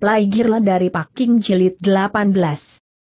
Playgirl dari Paking Jilid 18.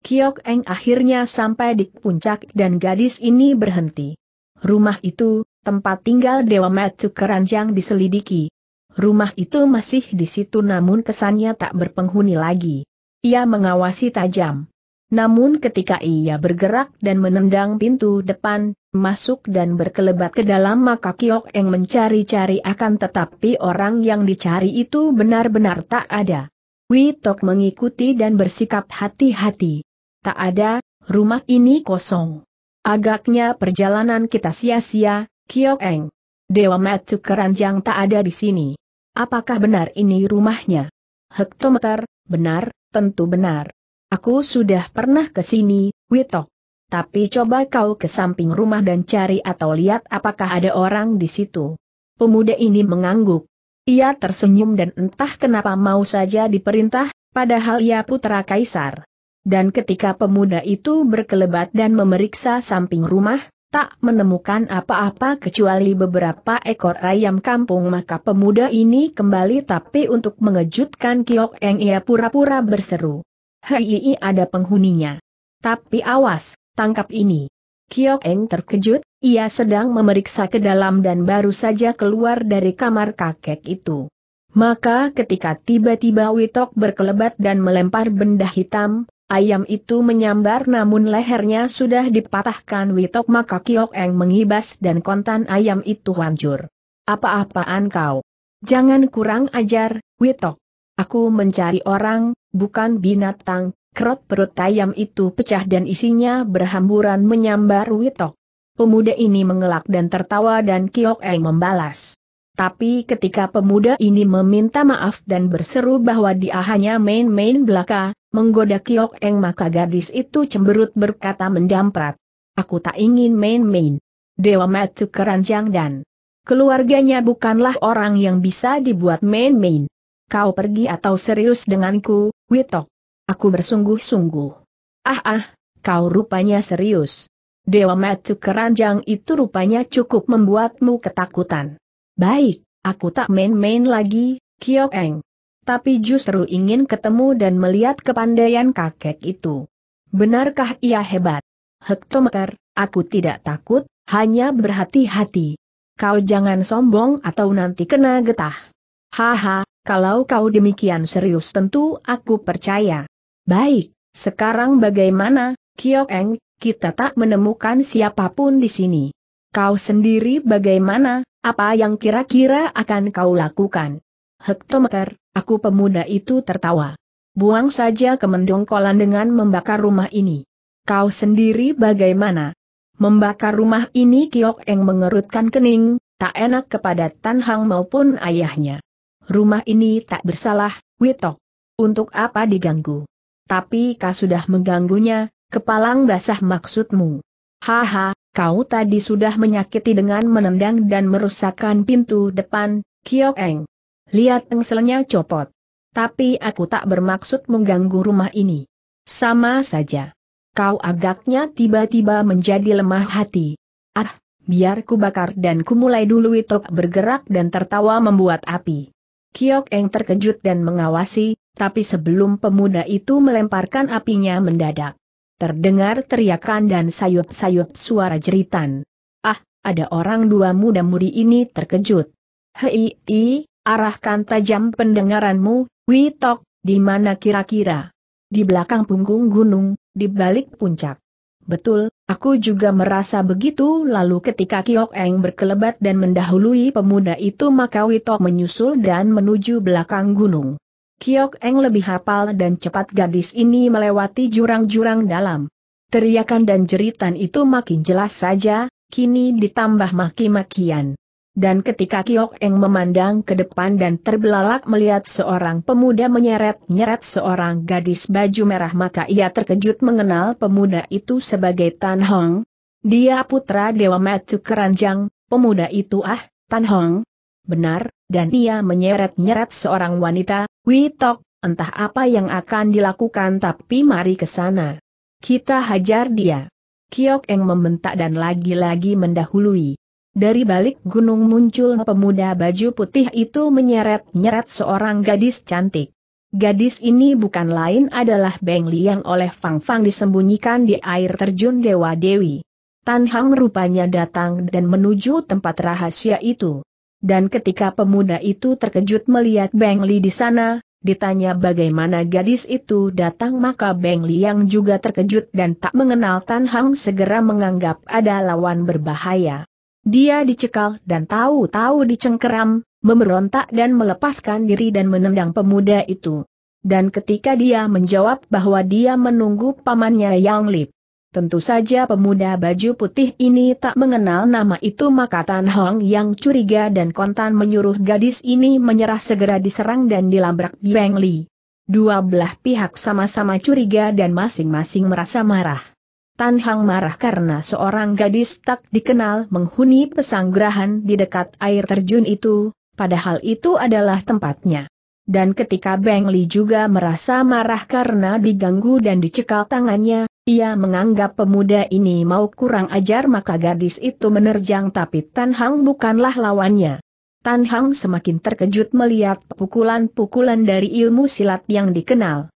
Kiok Eng akhirnya sampai di puncak dan gadis ini berhenti. Rumah itu, tempat tinggal Dewa Matsu Keranjang diselidiki. Rumah itu masih di situ namun kesannya tak berpenghuni lagi. Ia mengawasi tajam. Namun ketika ia bergerak dan menendang pintu depan, masuk dan berkelebat ke dalam maka Kiok Eng mencari-cari akan tetapi orang yang dicari itu benar-benar tak ada. Witok mengikuti dan bersikap hati-hati. Tak ada, rumah ini kosong. Agaknya perjalanan kita sia-sia, Kiok Eng. Dewa Matsu Keranjang tak ada di sini. Apakah benar ini rumahnya? Hektometer, benar, tentu benar. Aku sudah pernah ke sini, Witok. Tapi coba kau ke samping rumah dan cari atau lihat apakah ada orang di situ. Pemuda ini mengangguk. Ia tersenyum dan entah kenapa mau saja diperintah, padahal ia putra kaisar. Dan ketika pemuda itu berkelebat dan memeriksa samping rumah, tak menemukan apa-apa kecuali beberapa ekor ayam kampung maka pemuda ini kembali tapi untuk mengejutkan Kiok yang ia pura-pura berseru. Hei ada penghuninya. Tapi awas, tangkap ini. Kiok Eng terkejut, ia sedang memeriksa ke dalam dan baru saja keluar dari kamar kakek itu. Maka ketika tiba-tiba Witok berkelebat dan melempar benda hitam, ayam itu menyambar namun lehernya sudah dipatahkan Witok maka Kiok Eng mengibas dan kontan ayam itu hancur. Apa-apaan kau? Jangan kurang ajar, Witok. Aku mencari orang, bukan binatang, kerot perut ayam itu pecah dan isinya berhamburan menyambar Witok. Pemuda ini mengelak dan tertawa dan Kiok Eng membalas. Tapi ketika pemuda ini meminta maaf dan berseru bahwa dia hanya main-main belaka, menggoda Kiok Eng maka gadis itu cemberut berkata mendamprat. Aku tak ingin main-main. Dewa Matsu Keranjang dan keluarganya bukanlah orang yang bisa dibuat main-main. Kau pergi atau serius denganku, Witok. Aku bersungguh-sungguh. Ah ah, kau rupanya serius. Dewa Matsu keranjang itu rupanya cukup membuatmu ketakutan. Baik, aku tak main-main lagi, Kyo Eng. Tapi justru ingin ketemu dan melihat kepandaian kakek itu. Benarkah ia hebat? Hektometer, aku tidak takut, hanya berhati-hati. Kau jangan sombong atau nanti kena getah. Haha, kalau kau demikian serius tentu aku percaya. Baik, sekarang bagaimana, Kiok Eng, kita tak menemukan siapapun di sini. Kau sendiri bagaimana, apa yang kira-kira akan kau lakukan? Hektometer, aku pemuda itu tertawa. Buang saja kemendongkolan dengan membakar rumah ini. Kau sendiri bagaimana? Membakar rumah ini Kiok Eng mengerutkan kening, tak enak kepada Tan Hang maupun ayahnya. Rumah ini tak bersalah, Witok. Untuk apa diganggu? tapi kau sudah mengganggunya, kepalang basah maksudmu. Haha, kau tadi sudah menyakiti dengan menendang dan merusakkan pintu depan, Kiok Eng. Lihat engselnya copot. Tapi aku tak bermaksud mengganggu rumah ini. Sama saja. Kau agaknya tiba-tiba menjadi lemah hati. Ah, biar ku bakar dan ku mulai dulu itu bergerak dan tertawa membuat api. Kiok Eng terkejut dan mengawasi, tapi sebelum pemuda itu melemparkan apinya mendadak. Terdengar teriakan dan sayup-sayup suara jeritan. Ah, ada orang dua muda mudi ini terkejut. Hei, i, arahkan tajam pendengaranmu, Witok, di mana kira-kira? Di belakang punggung gunung, di balik puncak. Betul, Aku juga merasa begitu lalu ketika Kiok Eng berkelebat dan mendahului pemuda itu maka Witok menyusul dan menuju belakang gunung. Kiok Eng lebih hafal dan cepat gadis ini melewati jurang-jurang dalam. Teriakan dan jeritan itu makin jelas saja, kini ditambah maki-makian. Dan ketika Kiok Eng memandang ke depan dan terbelalak melihat seorang pemuda menyeret-nyeret seorang gadis baju merah maka ia terkejut mengenal pemuda itu sebagai Tan Hong. Dia putra Dewa Matu Keranjang, pemuda itu ah, Tan Hong. Benar, dan ia menyeret-nyeret seorang wanita, Witok, entah apa yang akan dilakukan tapi mari ke sana. Kita hajar dia. Kiok Eng membentak dan lagi-lagi mendahului. Dari balik gunung muncul pemuda baju putih itu menyeret-nyeret seorang gadis cantik. Gadis ini bukan lain adalah Beng Li yang oleh Fang Fang disembunyikan di air terjun Dewa Dewi. Tan Hang rupanya datang dan menuju tempat rahasia itu. Dan ketika pemuda itu terkejut melihat Beng Li di sana, ditanya bagaimana gadis itu datang maka Beng Li yang juga terkejut dan tak mengenal Tan Hang segera menganggap ada lawan berbahaya. Dia dicekal dan tahu-tahu dicengkeram, memberontak dan melepaskan diri dan menendang pemuda itu. Dan ketika dia menjawab bahwa dia menunggu pamannya Yang Lip, tentu saja pemuda baju putih ini tak mengenal nama itu maka Tan Hong yang curiga dan kontan menyuruh gadis ini menyerah segera diserang dan dilabrak Yang Li. Dua belah pihak sama-sama curiga dan masing-masing merasa marah. Tan Hang marah karena seorang gadis tak dikenal menghuni pesanggrahan di dekat air terjun itu, padahal itu adalah tempatnya. Dan ketika Beng Li juga merasa marah karena diganggu dan dicekal tangannya, ia menganggap pemuda ini mau kurang ajar maka gadis itu menerjang tapi Tan Hang bukanlah lawannya. Tan Hang semakin terkejut melihat pukulan-pukulan dari ilmu silat yang dikenal.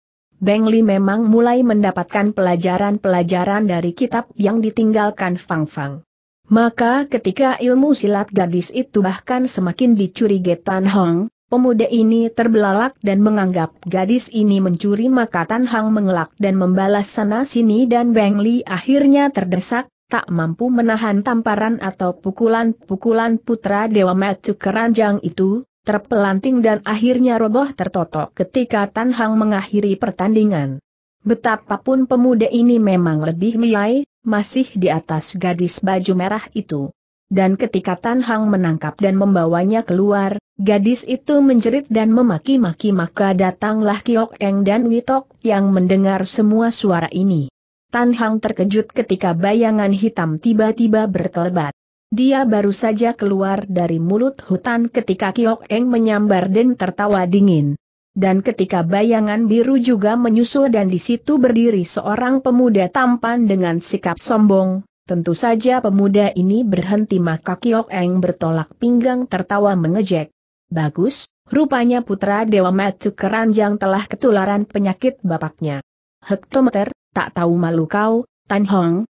Beng Li memang mulai mendapatkan pelajaran-pelajaran dari kitab yang ditinggalkan Fang Fang. Maka ketika ilmu silat gadis itu bahkan semakin dicurigai Tan Hong, pemuda ini terbelalak dan menganggap gadis ini mencuri maka Tan Hong mengelak dan membalas sana-sini dan Beng Li akhirnya terdesak, tak mampu menahan tamparan atau pukulan-pukulan putra Dewa Matsu keranjang itu, terpelanting dan akhirnya roboh tertotok ketika Tan Hang mengakhiri pertandingan. Betapapun pemuda ini memang lebih liai, masih di atas gadis baju merah itu. Dan ketika Tan Hang menangkap dan membawanya keluar, gadis itu menjerit dan memaki-maki maka datanglah Kiok Eng dan Witok yang mendengar semua suara ini. Tan Hang terkejut ketika bayangan hitam tiba-tiba berkelebat. Dia baru saja keluar dari mulut hutan ketika Kiok Eng menyambar dan tertawa dingin. Dan ketika bayangan biru juga menyusul dan di situ berdiri seorang pemuda tampan dengan sikap sombong, tentu saja pemuda ini berhenti maka Kiok Eng bertolak pinggang tertawa mengejek. Bagus, rupanya putra Dewa Matsu Keranjang telah ketularan penyakit bapaknya. Hektometer, tak tahu malu kau, Tan Hong,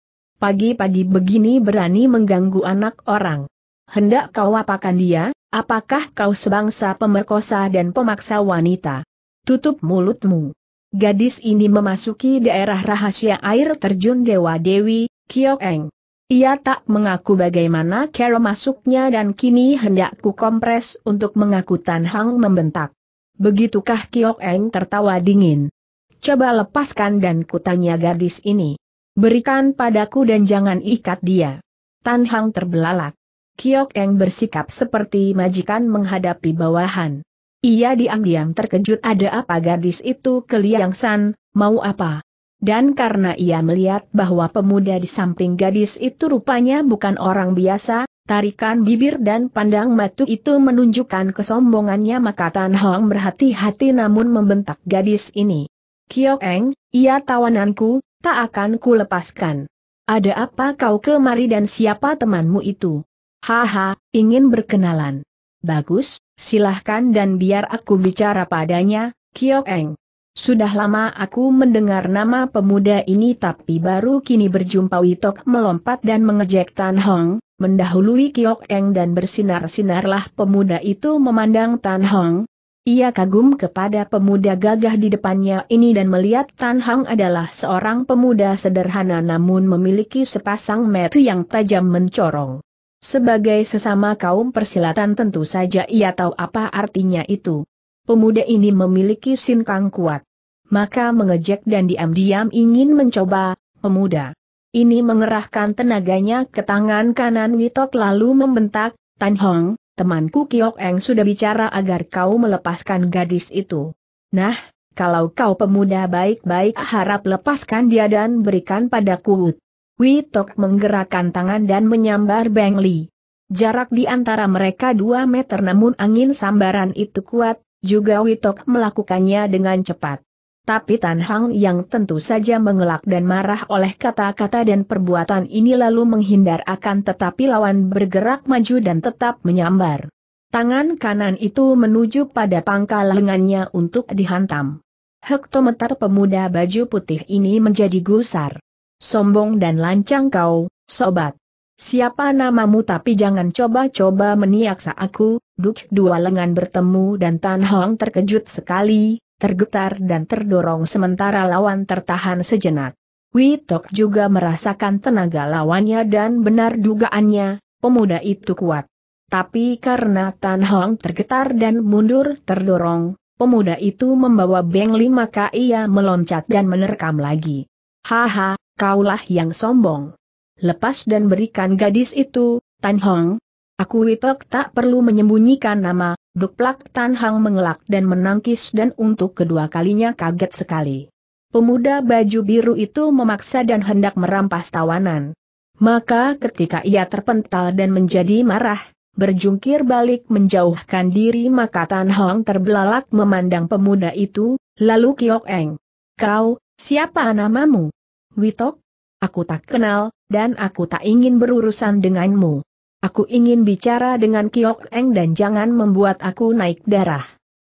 pagi-pagi begini berani mengganggu anak orang. Hendak kau apakan dia, apakah kau sebangsa pemerkosa dan pemaksa wanita? Tutup mulutmu. Gadis ini memasuki daerah rahasia air terjun Dewa Dewi, Kyokeng. Ia tak mengaku bagaimana cara masuknya dan kini hendak ku kompres untuk mengaku Tan Hang membentak. Begitukah Kiok tertawa dingin. Coba lepaskan dan kutanya gadis ini. Berikan padaku dan jangan ikat dia. Tan Hang terbelalak. Kiok Eng bersikap seperti majikan menghadapi bawahan. Ia diam-diam terkejut ada apa gadis itu ke Liang San mau apa. Dan karena ia melihat bahwa pemuda di samping gadis itu rupanya bukan orang biasa, tarikan bibir dan pandang matu itu menunjukkan kesombongannya maka Tan Hong berhati-hati namun membentak gadis ini. Kiok Eng, ia tawananku, tak akan kulepaskan. Ada apa kau kemari dan siapa temanmu itu? Haha, ingin berkenalan. Bagus, silahkan dan biar aku bicara padanya, Kiok Eng. Sudah lama aku mendengar nama pemuda ini tapi baru kini berjumpa Witok melompat dan mengejek Tan Hong, mendahului Kiok Eng dan bersinar-sinarlah pemuda itu memandang Tan Hong, ia kagum kepada pemuda gagah di depannya ini dan melihat Tan Hang adalah seorang pemuda sederhana namun memiliki sepasang mata yang tajam mencorong. Sebagai sesama kaum persilatan tentu saja ia tahu apa artinya itu. Pemuda ini memiliki sinkang kuat. Maka mengejek dan diam-diam ingin mencoba, pemuda. Ini mengerahkan tenaganya ke tangan kanan Witok lalu membentak, Tan Hong, temanku Kiok Eng sudah bicara agar kau melepaskan gadis itu. Nah, kalau kau pemuda baik-baik harap lepaskan dia dan berikan pada padaku. Witok menggerakkan tangan dan menyambar Beng Li. Jarak di antara mereka dua meter namun angin sambaran itu kuat, juga Witok melakukannya dengan cepat. Tapi Tan Hang yang tentu saja mengelak dan marah oleh kata-kata dan perbuatan ini lalu menghindar akan tetapi lawan bergerak maju dan tetap menyambar. Tangan kanan itu menuju pada pangkal lengannya untuk dihantam. Hektometer pemuda baju putih ini menjadi gusar. Sombong dan lancang kau, sobat. Siapa namamu tapi jangan coba-coba meniaksa aku, duk dua lengan bertemu dan Tan Hong terkejut sekali, tergetar dan terdorong sementara lawan tertahan sejenak. Witok juga merasakan tenaga lawannya dan benar dugaannya, pemuda itu kuat. Tapi karena Tan Hong tergetar dan mundur terdorong, pemuda itu membawa Beng Li maka ia meloncat dan menerkam lagi. Haha, kaulah yang sombong. Lepas dan berikan gadis itu, Tan Hong. Aku Witok tak perlu menyembunyikan nama, Duplak Tan Hang mengelak dan menangkis dan untuk kedua kalinya kaget sekali. Pemuda baju biru itu memaksa dan hendak merampas tawanan. Maka ketika ia terpental dan menjadi marah, berjungkir balik menjauhkan diri maka Tan Hong terbelalak memandang pemuda itu, lalu Kiok Eng. Kau, siapa namamu? Witok? Aku tak kenal, dan aku tak ingin berurusan denganmu. Aku ingin bicara dengan Kiok Eng dan jangan membuat aku naik darah.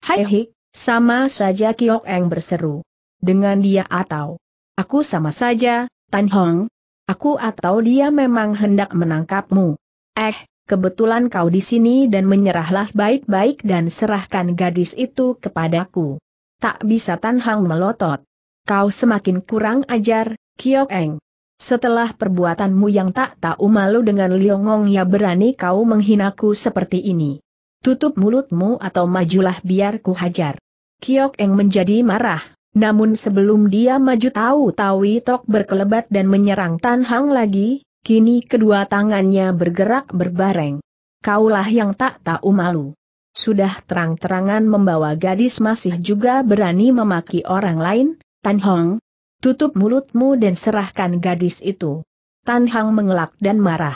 Hai hik, sama saja Kiok Eng berseru. Dengan dia atau aku sama saja, Tan Hong. Aku atau dia memang hendak menangkapmu. Eh, kebetulan kau di sini dan menyerahlah baik-baik dan serahkan gadis itu kepadaku. Tak bisa Tan Hong melotot. Kau semakin kurang ajar, Kiok Eng. Setelah perbuatanmu yang tak tahu malu dengan Liongong ya berani kau menghinaku seperti ini. Tutup mulutmu atau majulah biar ku hajar. Kiok Eng menjadi marah, namun sebelum dia maju tahu tawi Tok berkelebat dan menyerang Tan Hang lagi, kini kedua tangannya bergerak berbareng. Kaulah yang tak tahu malu. Sudah terang-terangan membawa gadis masih juga berani memaki orang lain, Tan Hong, Tutup mulutmu dan serahkan gadis itu. Tan Hang mengelak dan marah.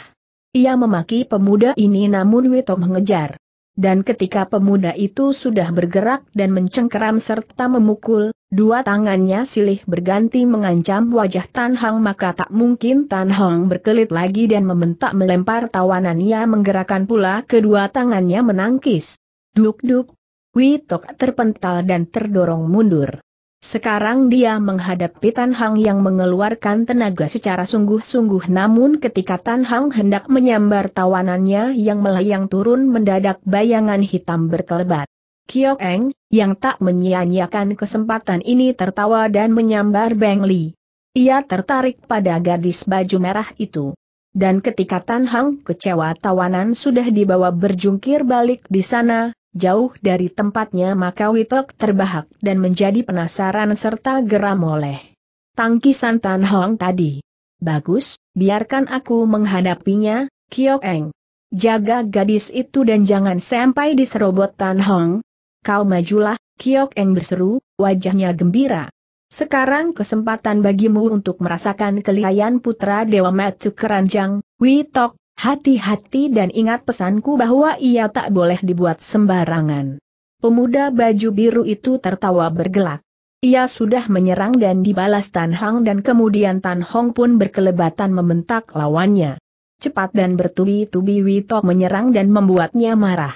Ia memaki pemuda ini namun Wito mengejar. Dan ketika pemuda itu sudah bergerak dan mencengkeram serta memukul, dua tangannya silih berganti mengancam wajah Tan Hang maka tak mungkin Tan Hang berkelit lagi dan membentak melempar tawanan ia menggerakkan pula kedua tangannya menangkis. Duk-duk, Witok terpental dan terdorong mundur. Sekarang dia menghadapi Tan Hang yang mengeluarkan tenaga secara sungguh-sungguh namun ketika Tan Hang hendak menyambar tawanannya yang melayang turun mendadak bayangan hitam berkelebat. Kiok Eng, yang tak menyia-nyiakan kesempatan ini tertawa dan menyambar Beng Li. Ia tertarik pada gadis baju merah itu. Dan ketika Tan Hang kecewa tawanan sudah dibawa berjungkir balik di sana, jauh dari tempatnya maka Witok terbahak dan menjadi penasaran serta geram oleh tangkisan Tan Hong tadi. Bagus, biarkan aku menghadapinya, Kiok Eng. Jaga gadis itu dan jangan sampai diserobot Tan Hong. Kau majulah, Kiok Eng berseru, wajahnya gembira. Sekarang kesempatan bagimu untuk merasakan kelihayan putra Dewa Matsu Keranjang, Witok, Hati-hati dan ingat pesanku bahwa ia tak boleh dibuat sembarangan. Pemuda baju biru itu tertawa bergelak. Ia sudah menyerang dan dibalas Tan Hang dan kemudian Tan Hong pun berkelebatan membentak lawannya. Cepat dan bertubi-tubi Witok menyerang dan membuatnya marah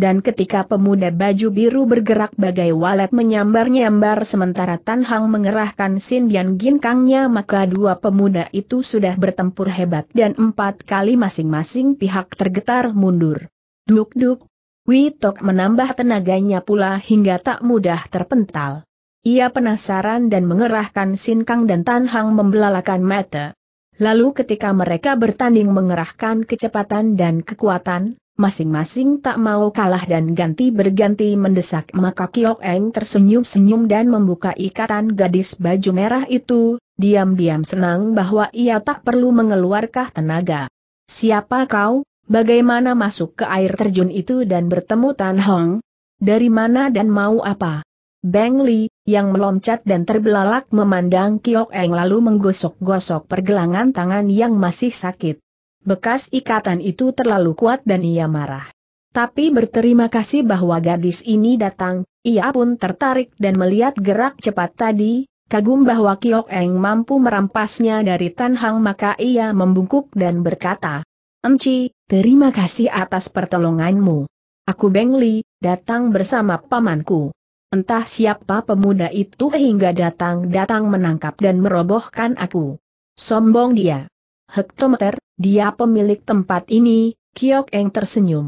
dan ketika pemuda baju biru bergerak bagai walet menyambar-nyambar sementara Tan Hang mengerahkan Sin Dian Ginkangnya maka dua pemuda itu sudah bertempur hebat dan empat kali masing-masing pihak tergetar mundur. Duk-duk, Witok menambah tenaganya pula hingga tak mudah terpental. Ia penasaran dan mengerahkan Sin Kang dan Tan Hang membelalakan mata. Lalu ketika mereka bertanding mengerahkan kecepatan dan kekuatan, masing-masing tak mau kalah dan ganti berganti mendesak maka Kiok Eng tersenyum-senyum dan membuka ikatan gadis baju merah itu, diam-diam senang bahwa ia tak perlu mengeluarkan tenaga. Siapa kau, bagaimana masuk ke air terjun itu dan bertemu Tan Hong? Dari mana dan mau apa? Bang Li, yang meloncat dan terbelalak memandang Kiok Eng lalu menggosok-gosok pergelangan tangan yang masih sakit. Bekas ikatan itu terlalu kuat dan ia marah. Tapi berterima kasih bahwa gadis ini datang, ia pun tertarik dan melihat gerak cepat tadi, kagum bahwa Kiok Eng mampu merampasnya dari Tan Hang maka ia membungkuk dan berkata, Enci, terima kasih atas pertolonganmu. Aku Beng Li, datang bersama pamanku. Entah siapa pemuda itu hingga datang-datang menangkap dan merobohkan aku. Sombong dia hektometer, dia pemilik tempat ini, Kiok Eng tersenyum.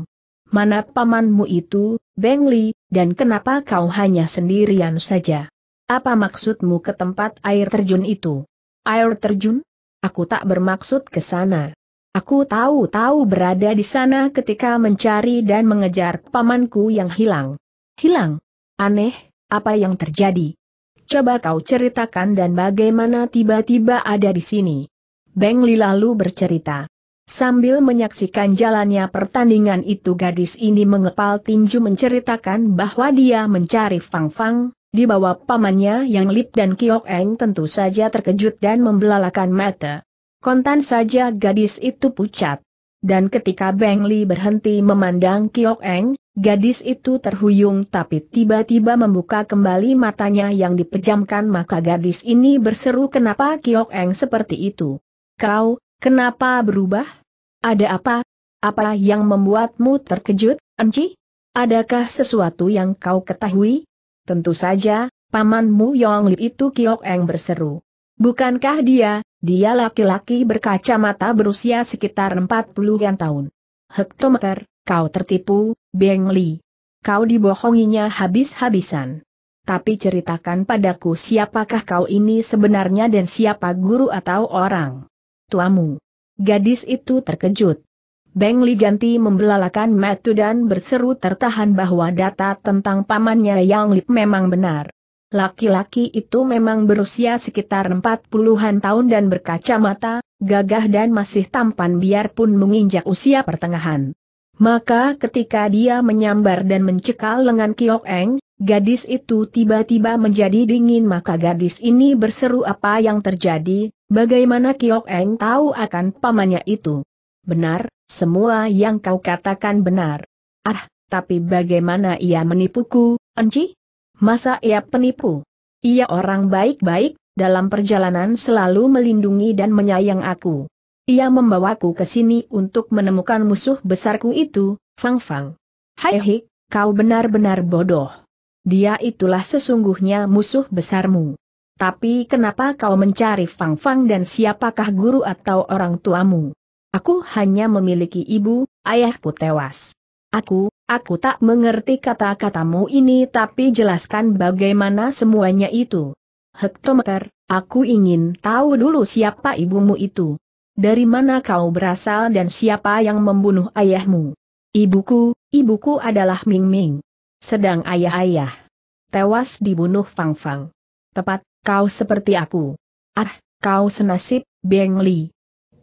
Mana pamanmu itu, Beng Li, dan kenapa kau hanya sendirian saja? Apa maksudmu ke tempat air terjun itu? Air terjun? Aku tak bermaksud ke sana. Aku tahu-tahu berada di sana ketika mencari dan mengejar pamanku yang hilang. Hilang? Aneh, apa yang terjadi? Coba kau ceritakan dan bagaimana tiba-tiba ada di sini. Beng Li lalu bercerita. Sambil menyaksikan jalannya pertandingan itu gadis ini mengepal tinju menceritakan bahwa dia mencari Fang Fang, di bawah pamannya yang Lip dan Kiok Eng tentu saja terkejut dan membelalakan mata. Kontan saja gadis itu pucat. Dan ketika Beng Li berhenti memandang Kiok Eng, gadis itu terhuyung tapi tiba-tiba membuka kembali matanya yang dipejamkan maka gadis ini berseru kenapa Kiok Eng seperti itu. Kau, kenapa berubah? Ada apa? Apa yang membuatmu terkejut, Enci? Adakah sesuatu yang kau ketahui? Tentu saja, pamanmu Yong Li itu Kiok Eng berseru. Bukankah dia, dia laki-laki berkacamata berusia sekitar 40-an tahun. Hektometer, kau tertipu, Beng Li. Kau dibohonginya habis-habisan. Tapi ceritakan padaku siapakah kau ini sebenarnya dan siapa guru atau orang tuamu. Gadis itu terkejut. Beng Li ganti membelalakan matu dan berseru tertahan bahwa data tentang pamannya Yang Lip memang benar. Laki-laki itu memang berusia sekitar 40-an tahun dan berkacamata, gagah dan masih tampan biarpun menginjak usia pertengahan. Maka ketika dia menyambar dan mencekal lengan Kiok Eng, gadis itu tiba-tiba menjadi dingin maka gadis ini berseru apa yang terjadi, Bagaimana Kiok Eng tahu akan pamannya itu? Benar, semua yang kau katakan benar. Ah, tapi bagaimana ia menipuku, Enci? Masa ia penipu? Ia orang baik-baik, dalam perjalanan selalu melindungi dan menyayang aku. Ia membawaku ke sini untuk menemukan musuh besarku itu, Fang Fang. Hai Hik, kau benar-benar bodoh. Dia itulah sesungguhnya musuh besarmu. Tapi kenapa kau mencari Fang Fang dan siapakah guru atau orang tuamu? Aku hanya memiliki ibu, ayahku tewas. Aku, aku tak mengerti kata-katamu ini tapi jelaskan bagaimana semuanya itu. Hektometer, aku ingin tahu dulu siapa ibumu itu. Dari mana kau berasal dan siapa yang membunuh ayahmu? Ibuku, ibuku adalah Ming Ming. Sedang ayah-ayah tewas dibunuh Fang Fang. Tepat kau seperti aku. Ah, kau senasib, Beng Li.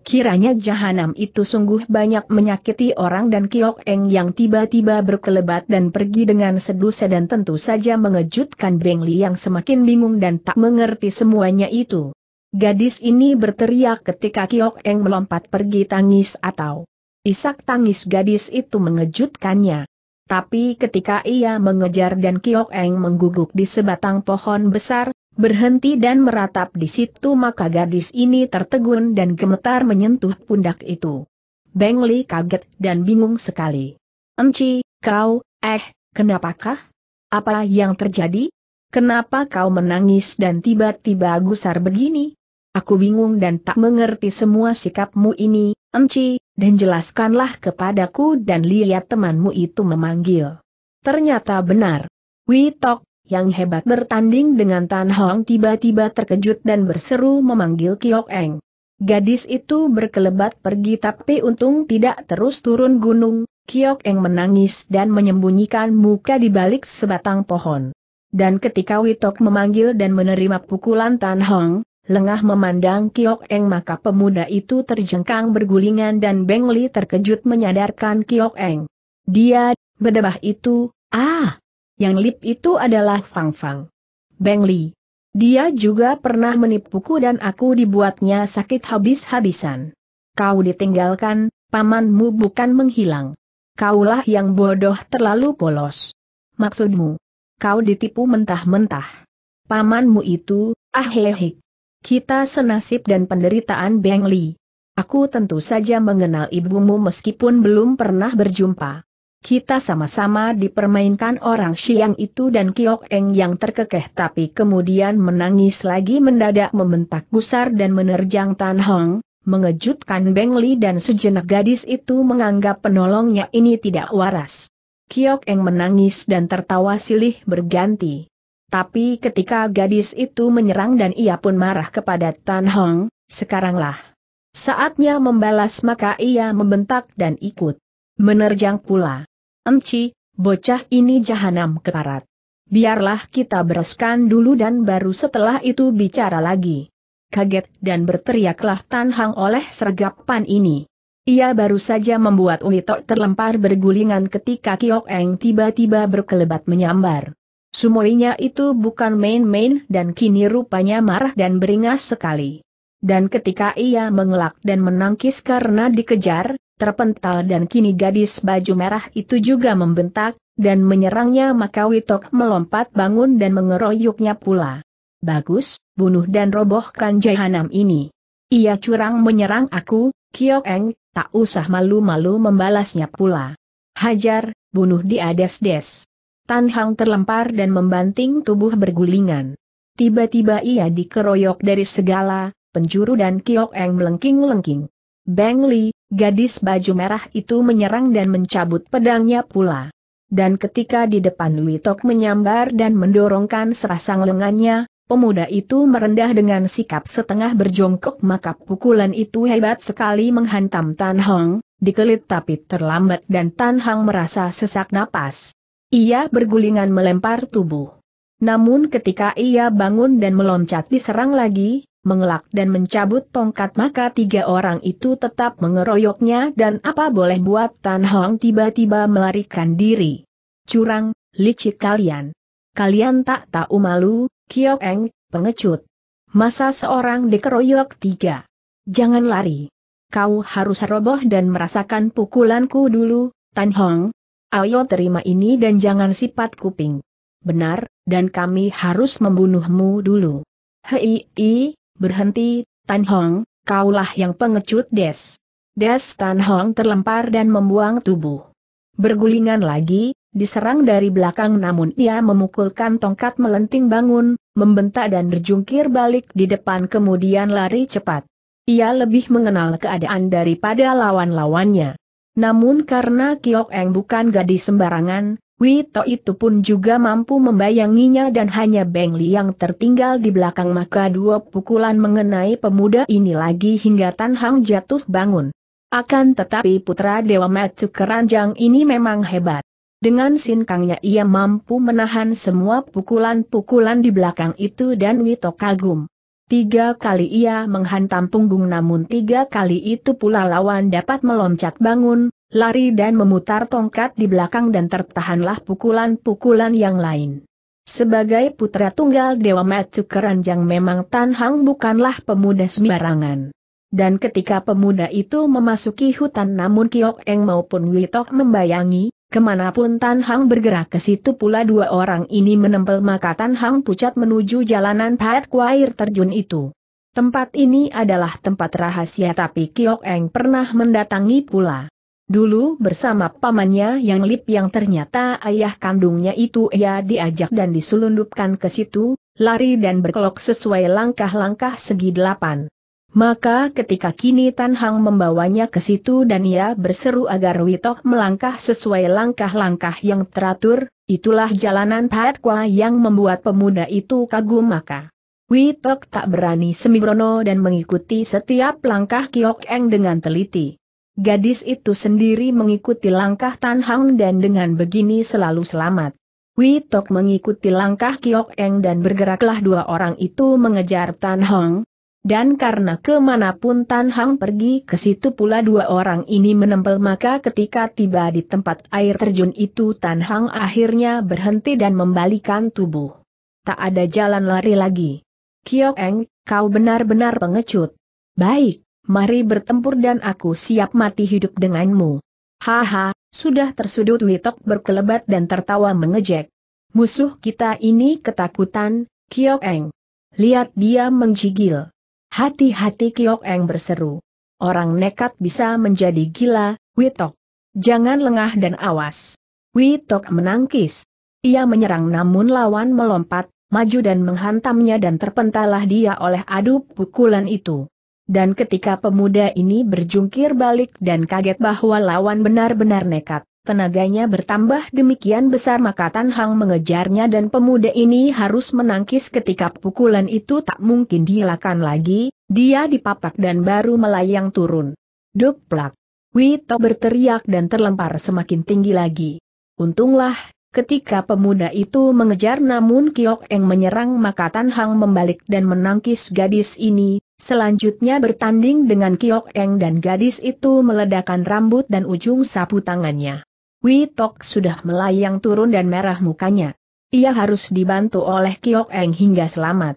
Kiranya jahanam itu sungguh banyak menyakiti orang dan Kiok Eng yang tiba-tiba berkelebat dan pergi dengan sedusa dan tentu saja mengejutkan Beng Li yang semakin bingung dan tak mengerti semuanya itu. Gadis ini berteriak ketika Kiok Eng melompat pergi tangis atau isak tangis gadis itu mengejutkannya. Tapi ketika ia mengejar dan Kiok Eng mengguguk di sebatang pohon besar, berhenti dan meratap di situ maka gadis ini tertegun dan gemetar menyentuh pundak itu. Beng Li kaget dan bingung sekali. Enci, kau, eh, kenapakah? Apa yang terjadi? Kenapa kau menangis dan tiba-tiba gusar begini? Aku bingung dan tak mengerti semua sikapmu ini, Enci, dan jelaskanlah kepadaku dan lihat temanmu itu memanggil. Ternyata benar. Witok, yang hebat bertanding dengan Tan Hong tiba-tiba terkejut dan berseru memanggil Kiok Eng. Gadis itu berkelebat pergi tapi untung tidak terus turun gunung, Kiok Eng menangis dan menyembunyikan muka di balik sebatang pohon. Dan ketika Witok memanggil dan menerima pukulan Tan Hong, lengah memandang Kiok Eng maka pemuda itu terjengkang bergulingan dan Beng Li terkejut menyadarkan Kiok Eng. Dia, bedebah itu, ah, yang lip itu adalah Fang Fang. Beng Li. Dia juga pernah menipuku dan aku dibuatnya sakit habis-habisan. Kau ditinggalkan, pamanmu bukan menghilang. Kaulah yang bodoh terlalu polos. Maksudmu? Kau ditipu mentah-mentah. Pamanmu itu, ah Kita senasib dan penderitaan Beng Li. Aku tentu saja mengenal ibumu meskipun belum pernah berjumpa. Kita sama-sama dipermainkan orang Siang itu dan Kiok Eng yang terkekeh tapi kemudian menangis lagi mendadak membentak gusar dan menerjang Tan Hong, mengejutkan Beng Li dan sejenak gadis itu menganggap penolongnya ini tidak waras. Kiok Eng menangis dan tertawa silih berganti. Tapi ketika gadis itu menyerang dan ia pun marah kepada Tan Hong, sekaranglah. Saatnya membalas maka ia membentak dan ikut. Menerjang pula. Enci, bocah ini jahanam keparat. Biarlah kita bereskan dulu dan baru setelah itu bicara lagi. Kaget dan berteriaklah Tan Hang oleh sergapan ini. Ia baru saja membuat Uitok terlempar bergulingan ketika Kiok Eng tiba-tiba berkelebat menyambar. Sumoinya itu bukan main-main dan kini rupanya marah dan beringas sekali. Dan ketika ia mengelak dan menangkis karena dikejar, terpental dan kini gadis baju merah itu juga membentak, dan menyerangnya maka Witok melompat bangun dan mengeroyoknya pula. Bagus, bunuh dan robohkan jahanam ini. Ia curang menyerang aku, Kiok Eng, tak usah malu-malu membalasnya pula. Hajar, bunuh dia des-des. Tan Hang terlempar dan membanting tubuh bergulingan. Tiba-tiba ia dikeroyok dari segala penjuru dan Kiok Eng melengking-lengking. Beng Li, gadis baju merah itu menyerang dan mencabut pedangnya pula. Dan ketika di depan Witok menyambar dan mendorongkan serasang lengannya, pemuda itu merendah dengan sikap setengah berjongkok maka pukulan itu hebat sekali menghantam Tan Hong, dikelit tapi terlambat dan Tan Hong merasa sesak napas. Ia bergulingan melempar tubuh. Namun ketika ia bangun dan meloncat diserang lagi, mengelak dan mencabut tongkat maka tiga orang itu tetap mengeroyoknya dan apa boleh buat Tan Hong tiba-tiba melarikan diri. Curang, licik kalian. Kalian tak tahu malu, Kiok Eng, pengecut. Masa seorang dikeroyok tiga. Jangan lari. Kau harus roboh dan merasakan pukulanku dulu, Tan Hong. Ayo terima ini dan jangan sifat kuping. Benar, dan kami harus membunuhmu dulu. Hei, berhenti, Tan Hong, kaulah yang pengecut Des. Des Tan Hong terlempar dan membuang tubuh. Bergulingan lagi, diserang dari belakang namun ia memukulkan tongkat melenting bangun, membentak dan berjungkir balik di depan kemudian lari cepat. Ia lebih mengenal keadaan daripada lawan-lawannya. Namun karena Kiok Eng bukan gadis sembarangan, Wito itu pun juga mampu membayanginya dan hanya Beng Li yang tertinggal di belakang maka dua pukulan mengenai pemuda ini lagi hingga Tan Hang jatuh bangun. Akan tetapi putra Dewa Macu Keranjang ini memang hebat. Dengan sinkangnya ia mampu menahan semua pukulan-pukulan di belakang itu dan Wito kagum. Tiga kali ia menghantam punggung namun tiga kali itu pula lawan dapat meloncat bangun, lari dan memutar tongkat di belakang dan tertahanlah pukulan-pukulan yang lain. Sebagai putra tunggal Dewa Matsu Keranjang memang Tan Hang bukanlah pemuda sembarangan. Dan ketika pemuda itu memasuki hutan namun Kiok Eng maupun Witok membayangi, kemanapun Tan Hang bergerak ke situ pula dua orang ini menempel maka Tan Hang pucat menuju jalanan Pahat Kuair terjun itu. Tempat ini adalah tempat rahasia tapi Kiok Eng pernah mendatangi pula. Dulu bersama pamannya yang Lip yang ternyata ayah kandungnya itu ia diajak dan diselundupkan ke situ, lari dan berkelok sesuai langkah-langkah segi delapan. Maka ketika kini Tan Hang membawanya ke situ dan ia berseru agar Witok melangkah sesuai langkah-langkah yang teratur, itulah jalanan Kwa yang membuat pemuda itu kagum maka. Witok tak berani semibrono dan mengikuti setiap langkah Kiok Eng dengan teliti. Gadis itu sendiri mengikuti langkah Tan Hang dan dengan begini selalu selamat. Witok mengikuti langkah Kiok Eng dan bergeraklah dua orang itu mengejar Tan Hang. Dan karena kemanapun Tan Hang pergi ke situ pula dua orang ini menempel maka ketika tiba di tempat air terjun itu Tan Hang akhirnya berhenti dan membalikan tubuh. Tak ada jalan lari lagi. Kiok Eng, kau benar-benar pengecut. Baik mari bertempur dan aku siap mati hidup denganmu. Haha, sudah tersudut Witok berkelebat dan tertawa mengejek. Musuh kita ini ketakutan, Kiok Eng. Lihat dia menjigil. Hati-hati Kiok Eng berseru. Orang nekat bisa menjadi gila, Witok. Jangan lengah dan awas. Witok menangkis. Ia menyerang namun lawan melompat, maju dan menghantamnya dan terpentalah dia oleh adu pukulan itu. Dan ketika pemuda ini berjungkir balik dan kaget bahwa lawan benar-benar nekat, tenaganya bertambah demikian besar maka Tan Hang mengejarnya dan pemuda ini harus menangkis ketika pukulan itu tak mungkin dilakukan lagi, dia dipapak dan baru melayang turun. Duk plak. Wito berteriak dan terlempar semakin tinggi lagi. Untunglah, ketika pemuda itu mengejar namun Kiok Eng menyerang maka Tan Hang membalik dan menangkis gadis ini, Selanjutnya bertanding dengan Kiok Eng dan gadis itu meledakan rambut dan ujung sapu tangannya. Tok sudah melayang turun dan merah mukanya. Ia harus dibantu oleh Kiok Eng hingga selamat.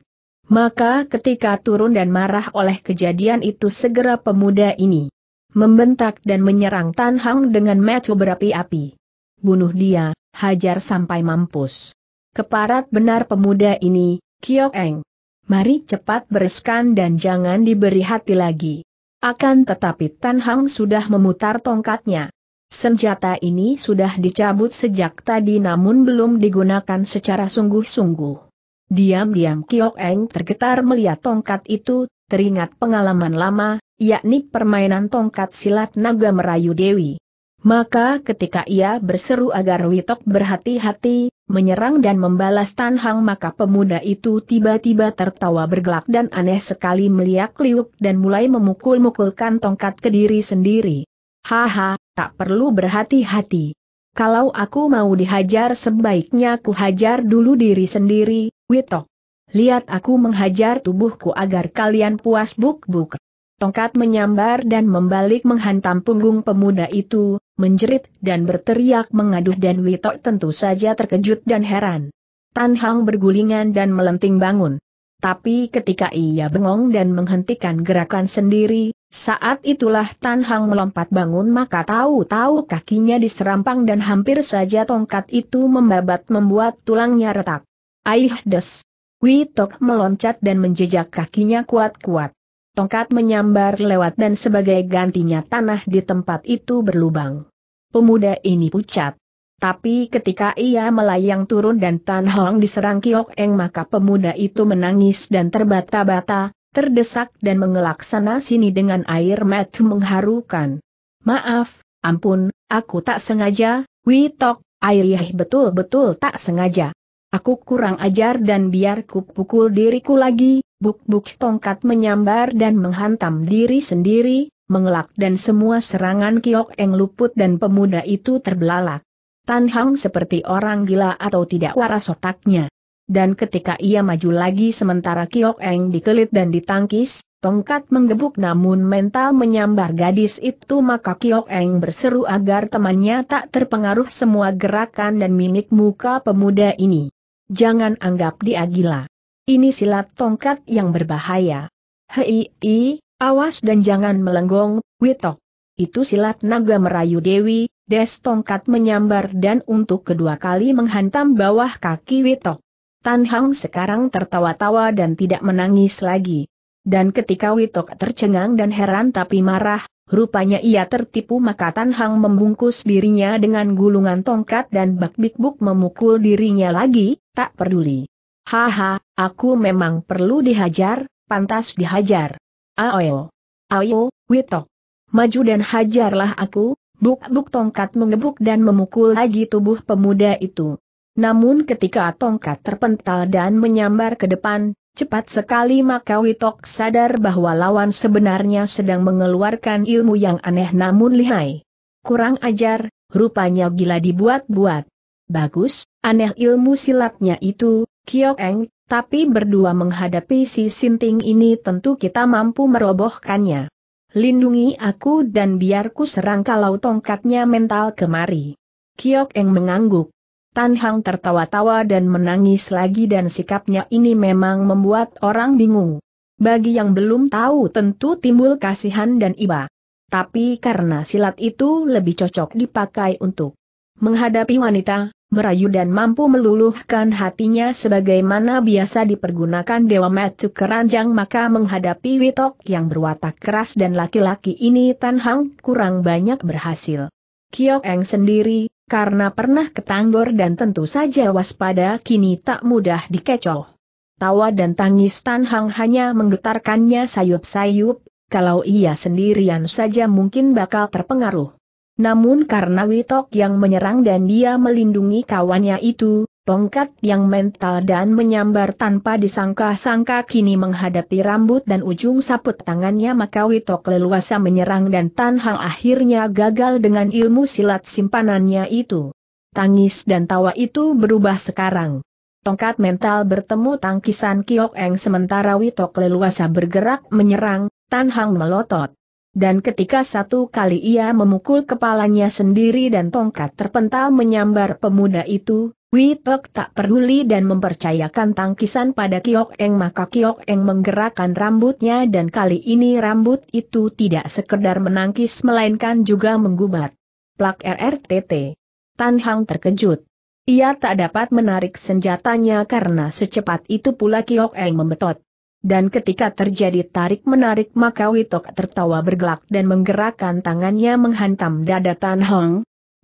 Maka ketika turun dan marah oleh kejadian itu segera pemuda ini membentak dan menyerang Tan Hang dengan mecu berapi-api. Bunuh dia, hajar sampai mampus. Keparat benar pemuda ini, Kiok Eng. Mari cepat bereskan dan jangan diberi hati lagi. Akan tetapi Tan Hang sudah memutar tongkatnya. Senjata ini sudah dicabut sejak tadi namun belum digunakan secara sungguh-sungguh. Diam-diam Kiok Eng tergetar melihat tongkat itu, teringat pengalaman lama, yakni permainan tongkat silat naga merayu Dewi. Maka ketika ia berseru agar Witok berhati-hati, menyerang dan membalas Tan Hang maka pemuda itu tiba-tiba tertawa bergelak dan aneh sekali meliak liuk dan mulai memukul-mukulkan tongkat ke diri sendiri. Haha, tak perlu berhati-hati. Kalau aku mau dihajar sebaiknya ku hajar dulu diri sendiri, Witok. Lihat aku menghajar tubuhku agar kalian puas buk-buk. Tongkat menyambar dan membalik menghantam punggung pemuda itu, menjerit dan berteriak mengaduh dan Witok tentu saja terkejut dan heran. Tan Hang bergulingan dan melenting bangun. Tapi ketika ia bengong dan menghentikan gerakan sendiri, saat itulah Tan Hang melompat bangun maka tahu-tahu kakinya diserampang dan hampir saja tongkat itu membabat membuat tulangnya retak. Aih des! Witok meloncat dan menjejak kakinya kuat-kuat. Tongkat menyambar lewat dan sebagai gantinya tanah di tempat itu berlubang. Pemuda ini pucat. Tapi ketika ia melayang turun dan Tan Hong diserang Kiok Eng maka pemuda itu menangis dan terbata-bata, terdesak dan mengelak sana sini dengan air mata mengharukan. Maaf, ampun, aku tak sengaja, Witok, ayah betul-betul tak sengaja. Aku kurang ajar dan biar ku pukul diriku lagi, buk-buk tongkat menyambar dan menghantam diri sendiri, mengelak dan semua serangan Kiok Eng luput dan pemuda itu terbelalak. Tan Hang seperti orang gila atau tidak waras otaknya. Dan ketika ia maju lagi sementara Kiok Eng dikelit dan ditangkis, tongkat menggebuk namun mental menyambar gadis itu maka Kiok Eng berseru agar temannya tak terpengaruh semua gerakan dan mimik muka pemuda ini. Jangan anggap dia gila. Ini silat tongkat yang berbahaya. Hei, Awas dan jangan melenggong, Witok. Itu silat naga merayu Dewi, Des tongkat menyambar dan untuk kedua kali menghantam bawah kaki Witok. Tan Hang sekarang tertawa-tawa dan tidak menangis lagi. Dan ketika Witok tercengang dan heran tapi marah, rupanya ia tertipu maka Tan Hang membungkus dirinya dengan gulungan tongkat dan bak bikbuk memukul dirinya lagi, tak peduli. Haha, aku memang perlu dihajar, pantas dihajar. Aoyo. Ayo, Witok. Maju dan hajarlah aku, buk-buk tongkat mengebuk dan memukul lagi tubuh pemuda itu. Namun ketika tongkat terpental dan menyambar ke depan, cepat sekali maka Witok sadar bahwa lawan sebenarnya sedang mengeluarkan ilmu yang aneh namun lihai. Kurang ajar, rupanya gila dibuat-buat. Bagus, aneh ilmu silatnya itu, Kiok Eng, tapi berdua menghadapi si Sinting ini tentu kita mampu merobohkannya. Lindungi aku dan biarku serang kalau tongkatnya mental kemari. Kiok Eng mengangguk. Tan Hang tertawa-tawa dan menangis lagi dan sikapnya ini memang membuat orang bingung. Bagi yang belum tahu tentu timbul kasihan dan iba. Tapi karena silat itu lebih cocok dipakai untuk menghadapi wanita, merayu dan mampu meluluhkan hatinya sebagaimana biasa dipergunakan Dewa Metu Keranjang maka menghadapi Witok yang berwatak keras dan laki-laki ini Tan Hang kurang banyak berhasil. Kiok Eng sendiri, karena pernah ketanggor dan tentu saja waspada kini tak mudah dikecoh. Tawa dan tangis Tan Hang hanya menggetarkannya sayup-sayup, kalau ia sendirian saja mungkin bakal terpengaruh. Namun karena Witok yang menyerang dan dia melindungi kawannya itu, tongkat yang mental dan menyambar tanpa disangka-sangka kini menghadapi rambut dan ujung saput tangannya maka Witok leluasa menyerang dan Tan Hang akhirnya gagal dengan ilmu silat simpanannya itu. Tangis dan tawa itu berubah sekarang. Tongkat mental bertemu tangkisan Kiok Eng sementara Witok leluasa bergerak menyerang, Tan Hang melotot. Dan ketika satu kali ia memukul kepalanya sendiri dan tongkat terpental menyambar pemuda itu, Witok tak peduli dan mempercayakan tangkisan pada Kiok Eng maka Kiok Eng menggerakkan rambutnya dan kali ini rambut itu tidak sekedar menangkis melainkan juga menggubat. Plak RRTT. Tan Hang terkejut. Ia tak dapat menarik senjatanya karena secepat itu pula Kiok Eng membetot. Dan ketika terjadi tarik-menarik maka Witok tertawa bergelak dan menggerakkan tangannya menghantam dada Tan Hong.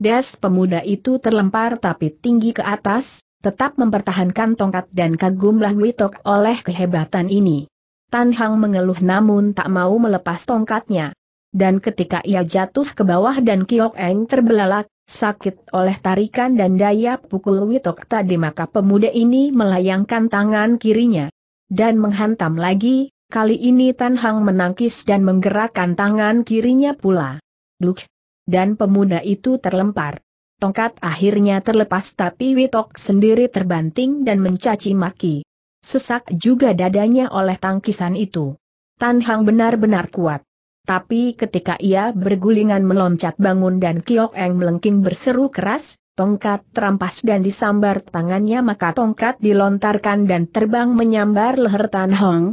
Des pemuda itu terlempar tapi tinggi ke atas, tetap mempertahankan tongkat dan kagumlah Witok oleh kehebatan ini. Tan Hong mengeluh namun tak mau melepas tongkatnya. Dan ketika ia jatuh ke bawah dan Kiok Eng terbelalak, sakit oleh tarikan dan daya pukul Witok tadi maka pemuda ini melayangkan tangan kirinya dan menghantam lagi, kali ini Tan Hang menangkis dan menggerakkan tangan kirinya pula. Duk! Dan pemuda itu terlempar. Tongkat akhirnya terlepas tapi Witok sendiri terbanting dan mencaci maki. Sesak juga dadanya oleh tangkisan itu. Tan Hang benar-benar kuat. Tapi ketika ia bergulingan meloncat bangun dan Kiok Eng melengking berseru keras, tongkat terampas dan disambar tangannya maka tongkat dilontarkan dan terbang menyambar leher Tan Hong.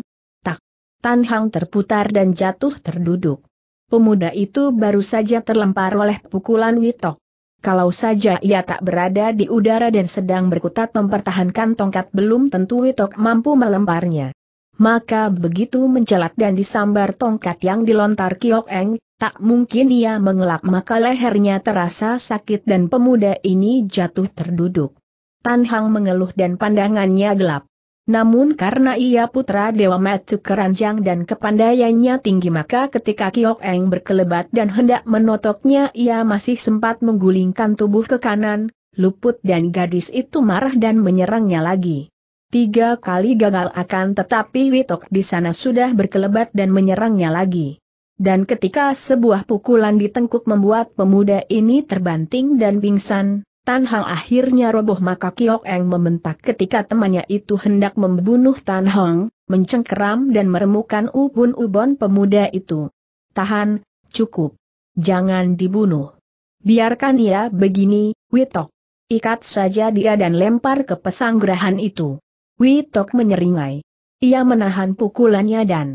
Tak, Tan Hong terputar dan jatuh terduduk. Pemuda itu baru saja terlempar oleh pukulan Witok. Kalau saja ia tak berada di udara dan sedang berkutat mempertahankan tongkat belum tentu Witok mampu melemparnya maka begitu mencelat dan disambar tongkat yang dilontar Kiok Eng, tak mungkin ia mengelak maka lehernya terasa sakit dan pemuda ini jatuh terduduk. Tan Hang mengeluh dan pandangannya gelap. Namun karena ia putra Dewa Matsu Keranjang dan kepandaiannya tinggi maka ketika Kiok Eng berkelebat dan hendak menotoknya ia masih sempat menggulingkan tubuh ke kanan, luput dan gadis itu marah dan menyerangnya lagi. Tiga kali gagal akan tetapi Witok di sana sudah berkelebat dan menyerangnya lagi. Dan ketika sebuah pukulan ditengkuk membuat pemuda ini terbanting dan pingsan, Tan Hang akhirnya roboh maka Kiok Eng membentak ketika temannya itu hendak membunuh Tan Hang, mencengkeram dan meremukan ubun ubun pemuda itu. Tahan, cukup. Jangan dibunuh. Biarkan ia begini, Witok. Ikat saja dia dan lempar ke pesanggrahan itu. Witok menyeringai. Ia menahan pukulannya dan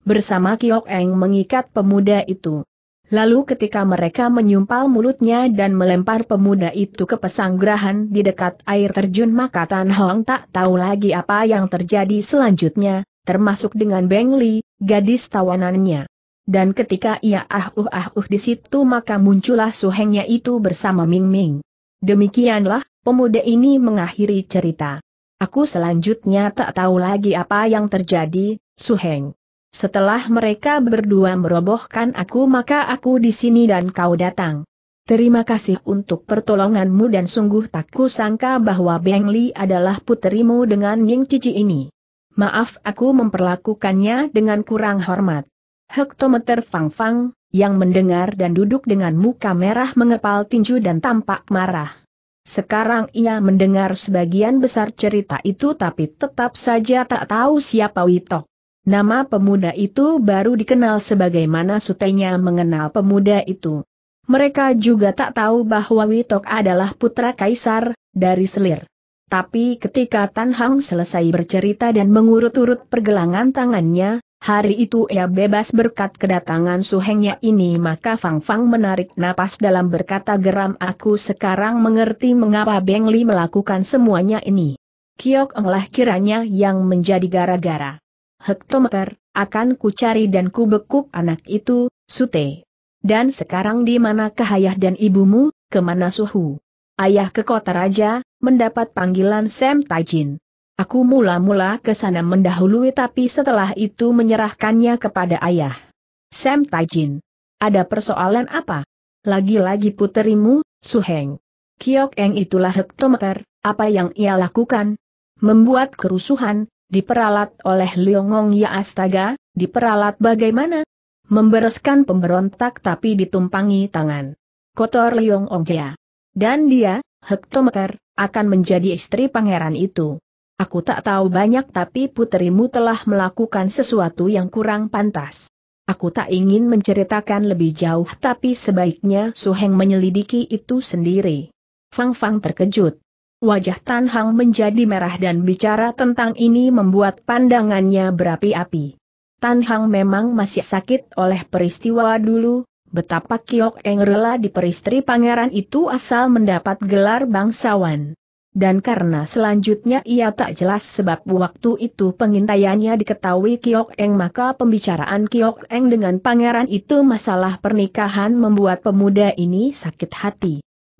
bersama Kiok Eng mengikat pemuda itu. Lalu ketika mereka menyumpal mulutnya dan melempar pemuda itu ke pesanggrahan di dekat air terjun maka Tan Hong tak tahu lagi apa yang terjadi selanjutnya, termasuk dengan Beng Li, gadis tawanannya. Dan ketika ia ah uh ah uh di situ maka muncullah suhengnya itu bersama Ming Ming. Demikianlah, pemuda ini mengakhiri cerita. Aku selanjutnya tak tahu lagi apa yang terjadi, Suheng. Setelah mereka berdua merobohkan aku maka aku di sini dan kau datang. Terima kasih untuk pertolonganmu dan sungguh tak kusangka bahwa Beng Li adalah puterimu dengan Ying Cici ini. Maaf aku memperlakukannya dengan kurang hormat. Hektometer Fang Fang, yang mendengar dan duduk dengan muka merah mengepal tinju dan tampak marah. Sekarang ia mendengar sebagian besar cerita itu tapi tetap saja tak tahu siapa Wito. Nama pemuda itu baru dikenal sebagaimana sutenya mengenal pemuda itu. Mereka juga tak tahu bahwa Witok adalah putra kaisar, dari Selir. Tapi ketika Tan Hang selesai bercerita dan mengurut-urut pergelangan tangannya, Hari itu ia bebas berkat kedatangan suhengnya ini maka Fang Fang menarik napas dalam berkata geram aku sekarang mengerti mengapa Beng Li melakukan semuanya ini. Kiok englah kiranya yang menjadi gara-gara. Hektometer, akan ku cari dan ku bekuk anak itu, Sute. Dan sekarang di mana ayah dan ibumu, kemana suhu? Ayah ke kota raja, mendapat panggilan Sam Tajin. Aku mula-mula ke sana mendahului tapi setelah itu menyerahkannya kepada ayah. Sam Taijin, Ada persoalan apa? Lagi-lagi puterimu, Suheng. Kiok Eng itulah hektometer, apa yang ia lakukan? Membuat kerusuhan, diperalat oleh Leongong Ya Astaga, diperalat bagaimana? Membereskan pemberontak tapi ditumpangi tangan. Kotor Leongong ya. Dan dia, hektometer, akan menjadi istri pangeran itu. Aku tak tahu banyak tapi putrimu telah melakukan sesuatu yang kurang pantas. Aku tak ingin menceritakan lebih jauh tapi sebaiknya Suheng menyelidiki itu sendiri. Fang Fang terkejut. Wajah Tan Hang menjadi merah dan bicara tentang ini membuat pandangannya berapi-api. Tan Hang memang masih sakit oleh peristiwa dulu, betapa Kiok Eng rela diperistri pangeran itu asal mendapat gelar bangsawan dan karena selanjutnya ia tak jelas sebab waktu itu pengintaiannya diketahui Kiok Eng maka pembicaraan Kiok Eng dengan pangeran itu masalah pernikahan membuat pemuda ini sakit hati.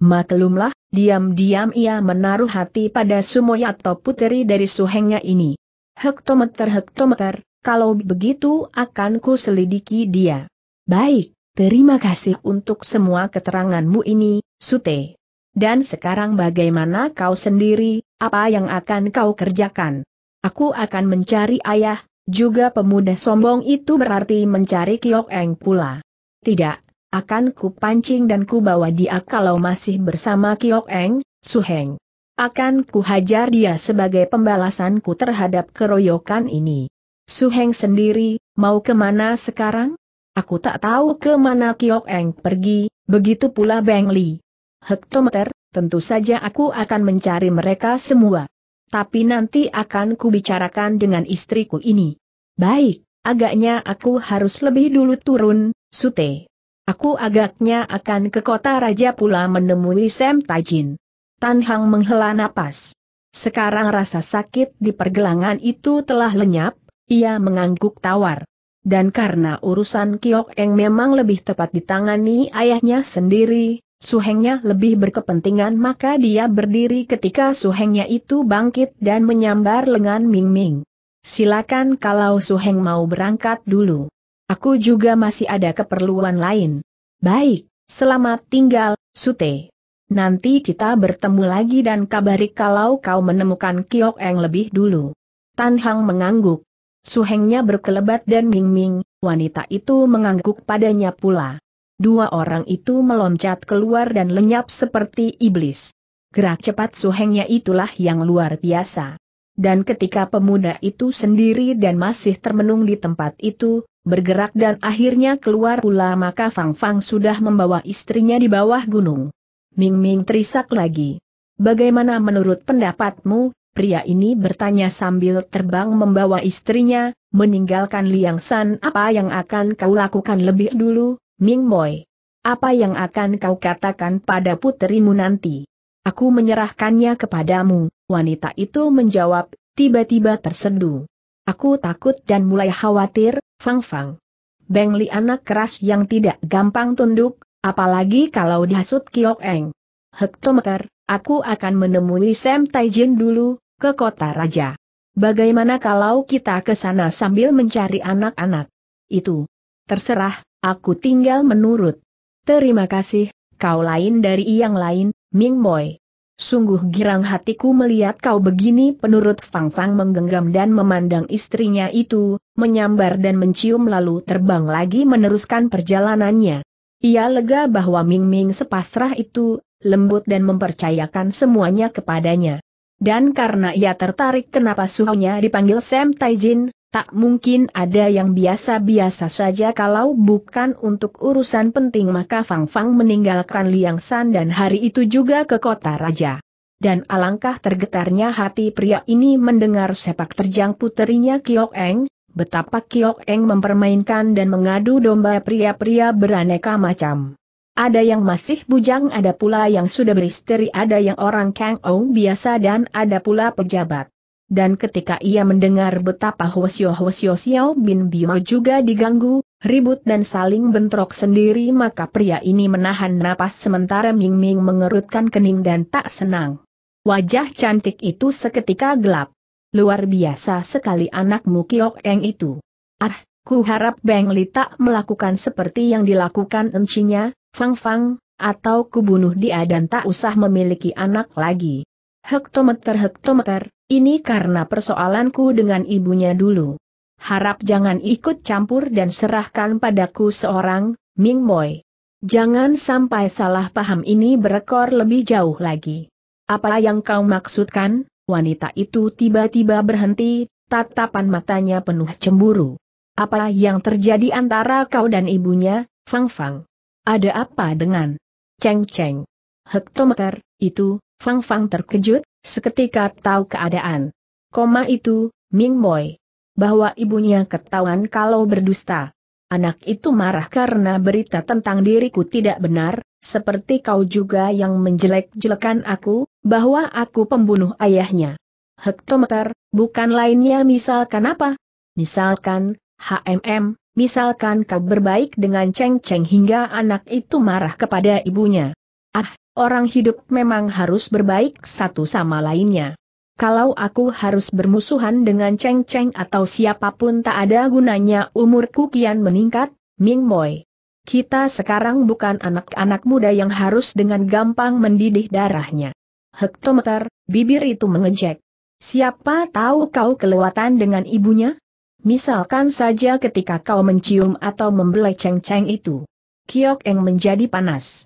Maklumlah, diam-diam ia menaruh hati pada Sumoy atau puteri dari suhengnya ini. Hektometer-hektometer, kalau begitu akan ku selidiki dia. Baik, terima kasih untuk semua keteranganmu ini, Sute. Dan sekarang bagaimana kau sendiri, apa yang akan kau kerjakan? Aku akan mencari ayah, juga pemuda sombong itu berarti mencari Kiok Eng pula. Tidak, akan ku pancing dan ku bawa dia kalau masih bersama Kiok Eng, Suheng. Akan ku hajar dia sebagai pembalasanku terhadap keroyokan ini. Suheng sendiri, mau kemana sekarang? Aku tak tahu kemana Kiok Eng pergi, begitu pula Beng Li hektometer, tentu saja aku akan mencari mereka semua. Tapi nanti akan kubicarakan dengan istriku ini. Baik, agaknya aku harus lebih dulu turun, Sute. Aku agaknya akan ke kota Raja pula menemui Sam Tajin. Tan Hang menghela napas. Sekarang rasa sakit di pergelangan itu telah lenyap, ia mengangguk tawar. Dan karena urusan Kiok Eng memang lebih tepat ditangani ayahnya sendiri, Suhengnya lebih berkepentingan maka dia berdiri ketika suhengnya itu bangkit dan menyambar lengan Ming Ming. Silakan kalau suheng mau berangkat dulu. Aku juga masih ada keperluan lain. Baik, selamat tinggal, Sute. Nanti kita bertemu lagi dan kabari kalau kau menemukan Kiok Eng lebih dulu. Tan Hang mengangguk. Suhengnya berkelebat dan Ming Ming, wanita itu mengangguk padanya pula. Dua orang itu meloncat keluar dan lenyap seperti iblis. Gerak cepat suhengnya itulah yang luar biasa. Dan ketika pemuda itu sendiri dan masih termenung di tempat itu, bergerak dan akhirnya keluar pula maka Fang Fang sudah membawa istrinya di bawah gunung. Ming Ming terisak lagi. Bagaimana menurut pendapatmu, pria ini bertanya sambil terbang membawa istrinya, meninggalkan Liang San apa yang akan kau lakukan lebih dulu, Ming Moi. Apa yang akan kau katakan pada puterimu nanti? Aku menyerahkannya kepadamu, wanita itu menjawab, tiba-tiba terseduh. Aku takut dan mulai khawatir, Fang Fang. Beng Li anak keras yang tidak gampang tunduk, apalagi kalau dihasut Kiok Eng. Hektometer, aku akan menemui Sam Taijin dulu, ke kota raja. Bagaimana kalau kita ke sana sambil mencari anak-anak? Itu. Terserah, Aku tinggal menurut. Terima kasih, kau lain dari yang lain, Ming Boy. Sungguh girang hatiku melihat kau begini penurut Fang Fang menggenggam dan memandang istrinya itu, menyambar dan mencium lalu terbang lagi meneruskan perjalanannya. Ia lega bahwa Ming Ming sepasrah itu, lembut dan mempercayakan semuanya kepadanya. Dan karena ia tertarik kenapa suhunya dipanggil Sam Taijin, tak mungkin ada yang biasa-biasa saja kalau bukan untuk urusan penting maka Fang Fang meninggalkan Liang San dan hari itu juga ke kota raja. Dan alangkah tergetarnya hati pria ini mendengar sepak terjang puterinya Kiok Eng, betapa Kiok Eng mempermainkan dan mengadu domba pria-pria beraneka macam. Ada yang masih bujang, ada pula yang sudah beristeri ada yang orang Kang Ong biasa dan ada pula pejabat. Dan ketika ia mendengar betapa Hwasyo Hwasyo Xiao Bin Bima juga diganggu, ribut dan saling bentrok sendiri maka pria ini menahan napas sementara Ming Ming mengerutkan kening dan tak senang. Wajah cantik itu seketika gelap. Luar biasa sekali anakmu Kiok Eng itu. Ah, ku harap Beng Li tak melakukan seperti yang dilakukan encinya, Fang Fang, atau kubunuh dia dan tak usah memiliki anak lagi. Hektometer hektometer, ini karena persoalanku dengan ibunya dulu. Harap jangan ikut campur dan serahkan padaku seorang, Ming Moi. Jangan sampai salah paham ini berekor lebih jauh lagi. Apa yang kau maksudkan? Wanita itu tiba-tiba berhenti, tatapan matanya penuh cemburu. Apa yang terjadi antara kau dan ibunya, Fang Fang? Ada apa dengan Cheng Cheng? Hektometer, itu, Fang Fang terkejut, Seketika tahu keadaan. Koma itu, Ming Boy, Bahwa ibunya ketahuan kalau berdusta. Anak itu marah karena berita tentang diriku tidak benar, seperti kau juga yang menjelek-jelekan aku, bahwa aku pembunuh ayahnya. Hektometer, bukan lainnya misalkan apa? Misalkan, HMM, misalkan kau berbaik dengan ceng-ceng hingga anak itu marah kepada ibunya. Ah, Orang hidup memang harus berbaik satu sama lainnya. Kalau aku harus bermusuhan dengan Cheng Cheng atau siapapun tak ada gunanya umurku kian meningkat, Ming Moi. Kita sekarang bukan anak-anak muda yang harus dengan gampang mendidih darahnya. Hektometer, bibir itu mengejek. Siapa tahu kau kelewatan dengan ibunya? Misalkan saja ketika kau mencium atau membelai Cheng Cheng itu. Kiok Eng menjadi panas.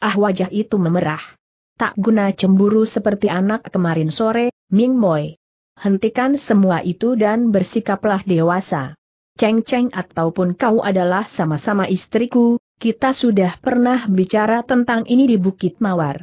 Ah wajah itu memerah. Tak guna cemburu seperti anak kemarin sore, Ming Moi. Hentikan semua itu dan bersikaplah dewasa. Cheng Cheng ataupun kau adalah sama-sama istriku, kita sudah pernah bicara tentang ini di Bukit Mawar.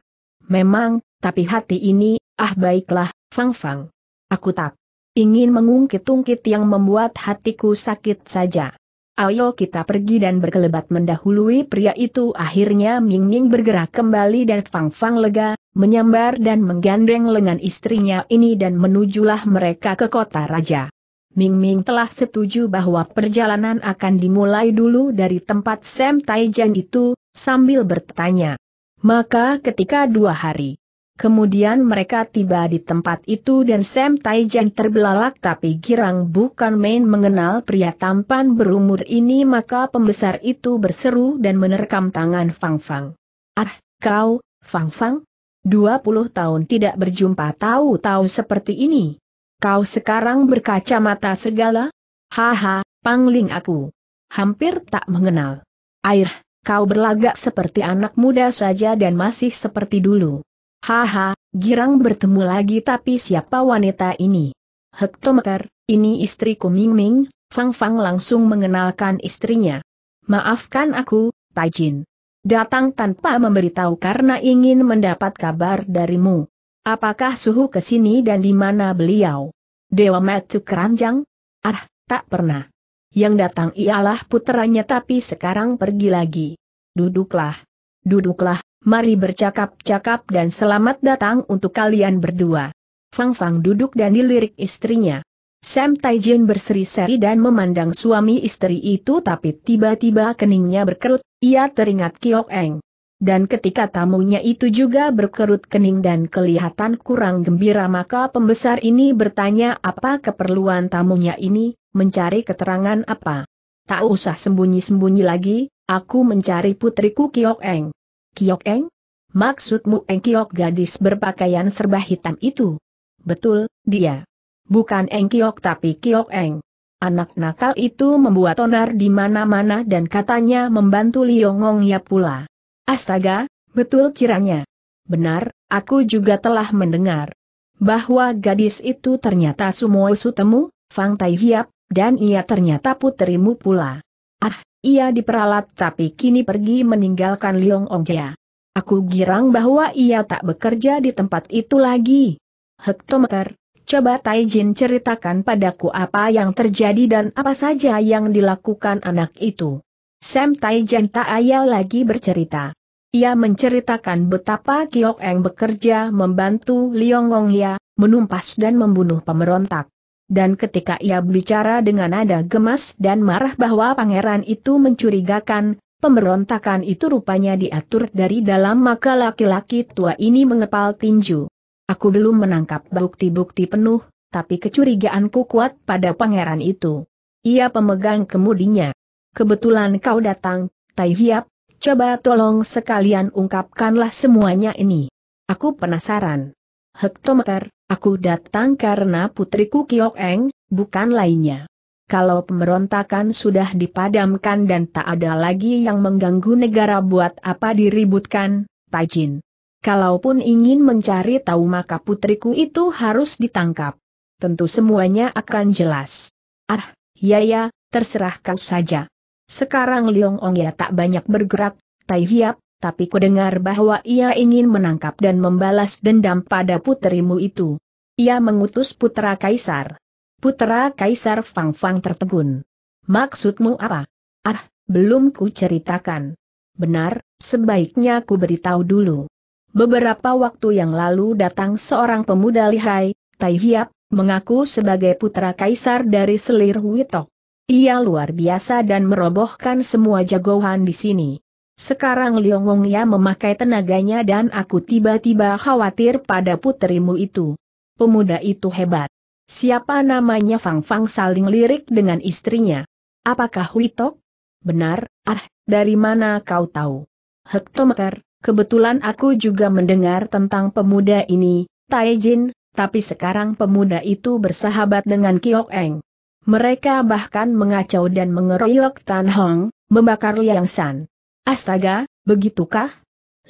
Memang, tapi hati ini, ah baiklah, Fang Fang. Aku tak ingin mengungkit-ungkit yang membuat hatiku sakit saja. Ayo kita pergi dan berkelebat mendahului pria itu akhirnya Ming Ming bergerak kembali dan Fang Fang lega, menyambar dan menggandeng lengan istrinya ini dan menujulah mereka ke kota raja. Ming Ming telah setuju bahwa perjalanan akan dimulai dulu dari tempat Sam Taijan itu, sambil bertanya. Maka ketika dua hari Kemudian mereka tiba di tempat itu dan Sam Taijan terbelalak tapi girang bukan main mengenal pria tampan berumur ini maka pembesar itu berseru dan menerkam tangan Fang Fang. Ah, kau, Fang Fang? 20 tahun tidak berjumpa tahu-tahu seperti ini. Kau sekarang berkacamata segala? Haha, pangling aku. Hampir tak mengenal. Air, kau berlagak seperti anak muda saja dan masih seperti dulu. Haha, girang bertemu lagi tapi siapa wanita ini? Hektometer, ini istriku Ming Ming, Fang Fang langsung mengenalkan istrinya. Maafkan aku, Taijin. Datang tanpa memberitahu karena ingin mendapat kabar darimu. Apakah suhu ke sini dan di mana beliau? Dewa Matsu Keranjang? Ah, tak pernah. Yang datang ialah puteranya tapi sekarang pergi lagi. Duduklah. Duduklah, mari bercakap-cakap dan selamat datang untuk kalian berdua. Fang Fang duduk dan dilirik istrinya. Sam Taijin berseri-seri dan memandang suami istri itu tapi tiba-tiba keningnya berkerut, ia teringat Kiok Eng. Dan ketika tamunya itu juga berkerut kening dan kelihatan kurang gembira maka pembesar ini bertanya apa keperluan tamunya ini, mencari keterangan apa. Tak usah sembunyi-sembunyi lagi, aku mencari putriku Kiok Eng. Kiok Eng? Maksudmu Eng Kiok gadis berpakaian serba hitam itu? Betul, dia. Bukan Eng Kiok tapi Kiok Eng. Anak nakal itu membuat onar di mana-mana dan katanya membantu Liongong ya pula. Astaga, betul kiranya. Benar, aku juga telah mendengar. Bahwa gadis itu ternyata Sumo Sutemu, Fang Tai Hiap, dan ia ternyata puterimu pula. Ah, ia diperalat tapi kini pergi meninggalkan Liong Jia. Aku girang bahwa ia tak bekerja di tempat itu lagi. Hektometer, coba Taijin ceritakan padaku apa yang terjadi dan apa saja yang dilakukan anak itu. Sam Taijin tak ayal lagi bercerita. Ia menceritakan betapa Kiok Eng bekerja membantu Liong Jia, menumpas dan membunuh pemberontak. Dan ketika ia berbicara dengan nada gemas dan marah bahwa pangeran itu mencurigakan, pemberontakan itu rupanya diatur dari dalam maka laki-laki tua ini mengepal tinju. Aku belum menangkap bukti-bukti penuh, tapi kecurigaanku kuat pada pangeran itu. Ia pemegang kemudinya. Kebetulan kau datang, Tai Hiap, coba tolong sekalian ungkapkanlah semuanya ini. Aku penasaran. Hektometer, Aku datang karena putriku Kiok Eng, bukan lainnya. Kalau pemberontakan sudah dipadamkan dan tak ada lagi yang mengganggu negara buat apa diributkan, Tajin. Kalaupun ingin mencari tahu maka putriku itu harus ditangkap. Tentu semuanya akan jelas. Ah, ya ya, terserah kau saja. Sekarang Liong Ong ya tak banyak bergerak, Tai Hiap, tapi dengar bahwa ia ingin menangkap dan membalas dendam pada puterimu itu. Ia mengutus putra kaisar. Putra kaisar Fang Fang tertegun. Maksudmu apa? Ah, belum ku ceritakan. Benar, sebaiknya ku beritahu dulu. Beberapa waktu yang lalu datang seorang pemuda lihai, Tai Hiap, mengaku sebagai putra kaisar dari selir Witok. Ia luar biasa dan merobohkan semua jagoan di sini. Sekarang Liong Ya memakai tenaganya dan aku tiba-tiba khawatir pada puterimu itu. Pemuda itu hebat. Siapa namanya Fang Fang saling lirik dengan istrinya. Apakah Witok? Benar, ah, dari mana kau tahu? Hektometer, kebetulan aku juga mendengar tentang pemuda ini, Taijin, tapi sekarang pemuda itu bersahabat dengan Kiok Eng. Mereka bahkan mengacau dan mengeroyok Tan Hong, membakar Liang San. Astaga, begitukah?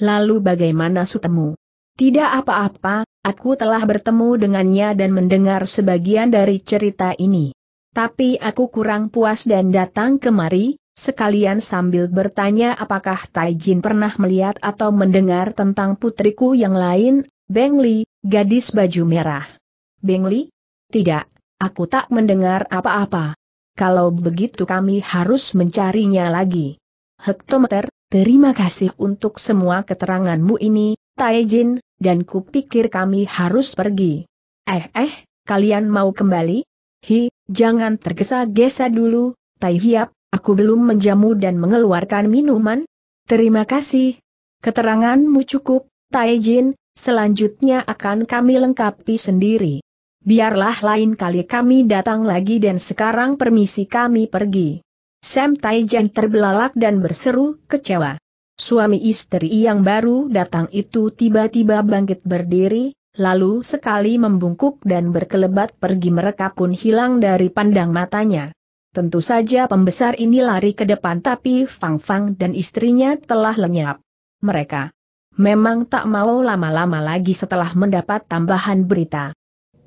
Lalu bagaimana sutemu? Tidak apa-apa, aku telah bertemu dengannya dan mendengar sebagian dari cerita ini. Tapi aku kurang puas dan datang kemari, sekalian sambil bertanya apakah Taijin pernah melihat atau mendengar tentang putriku yang lain, Beng Li, gadis baju merah. Beng Li? Tidak, aku tak mendengar apa-apa. Kalau begitu kami harus mencarinya lagi. Hektometer, terima kasih untuk semua keteranganmu ini, Taejin, dan kupikir kami harus pergi. Eh eh, kalian mau kembali? Hi, jangan tergesa-gesa dulu, Tai Hiap, aku belum menjamu dan mengeluarkan minuman. Terima kasih. Keteranganmu cukup, Taijin. selanjutnya akan kami lengkapi sendiri. Biarlah lain kali kami datang lagi dan sekarang permisi kami pergi. Sam Taijan terbelalak dan berseru, kecewa. Suami istri yang baru datang itu tiba-tiba bangkit berdiri, lalu sekali membungkuk dan berkelebat pergi mereka pun hilang dari pandang matanya. Tentu saja pembesar ini lari ke depan tapi Fang Fang dan istrinya telah lenyap. Mereka memang tak mau lama-lama lagi setelah mendapat tambahan berita.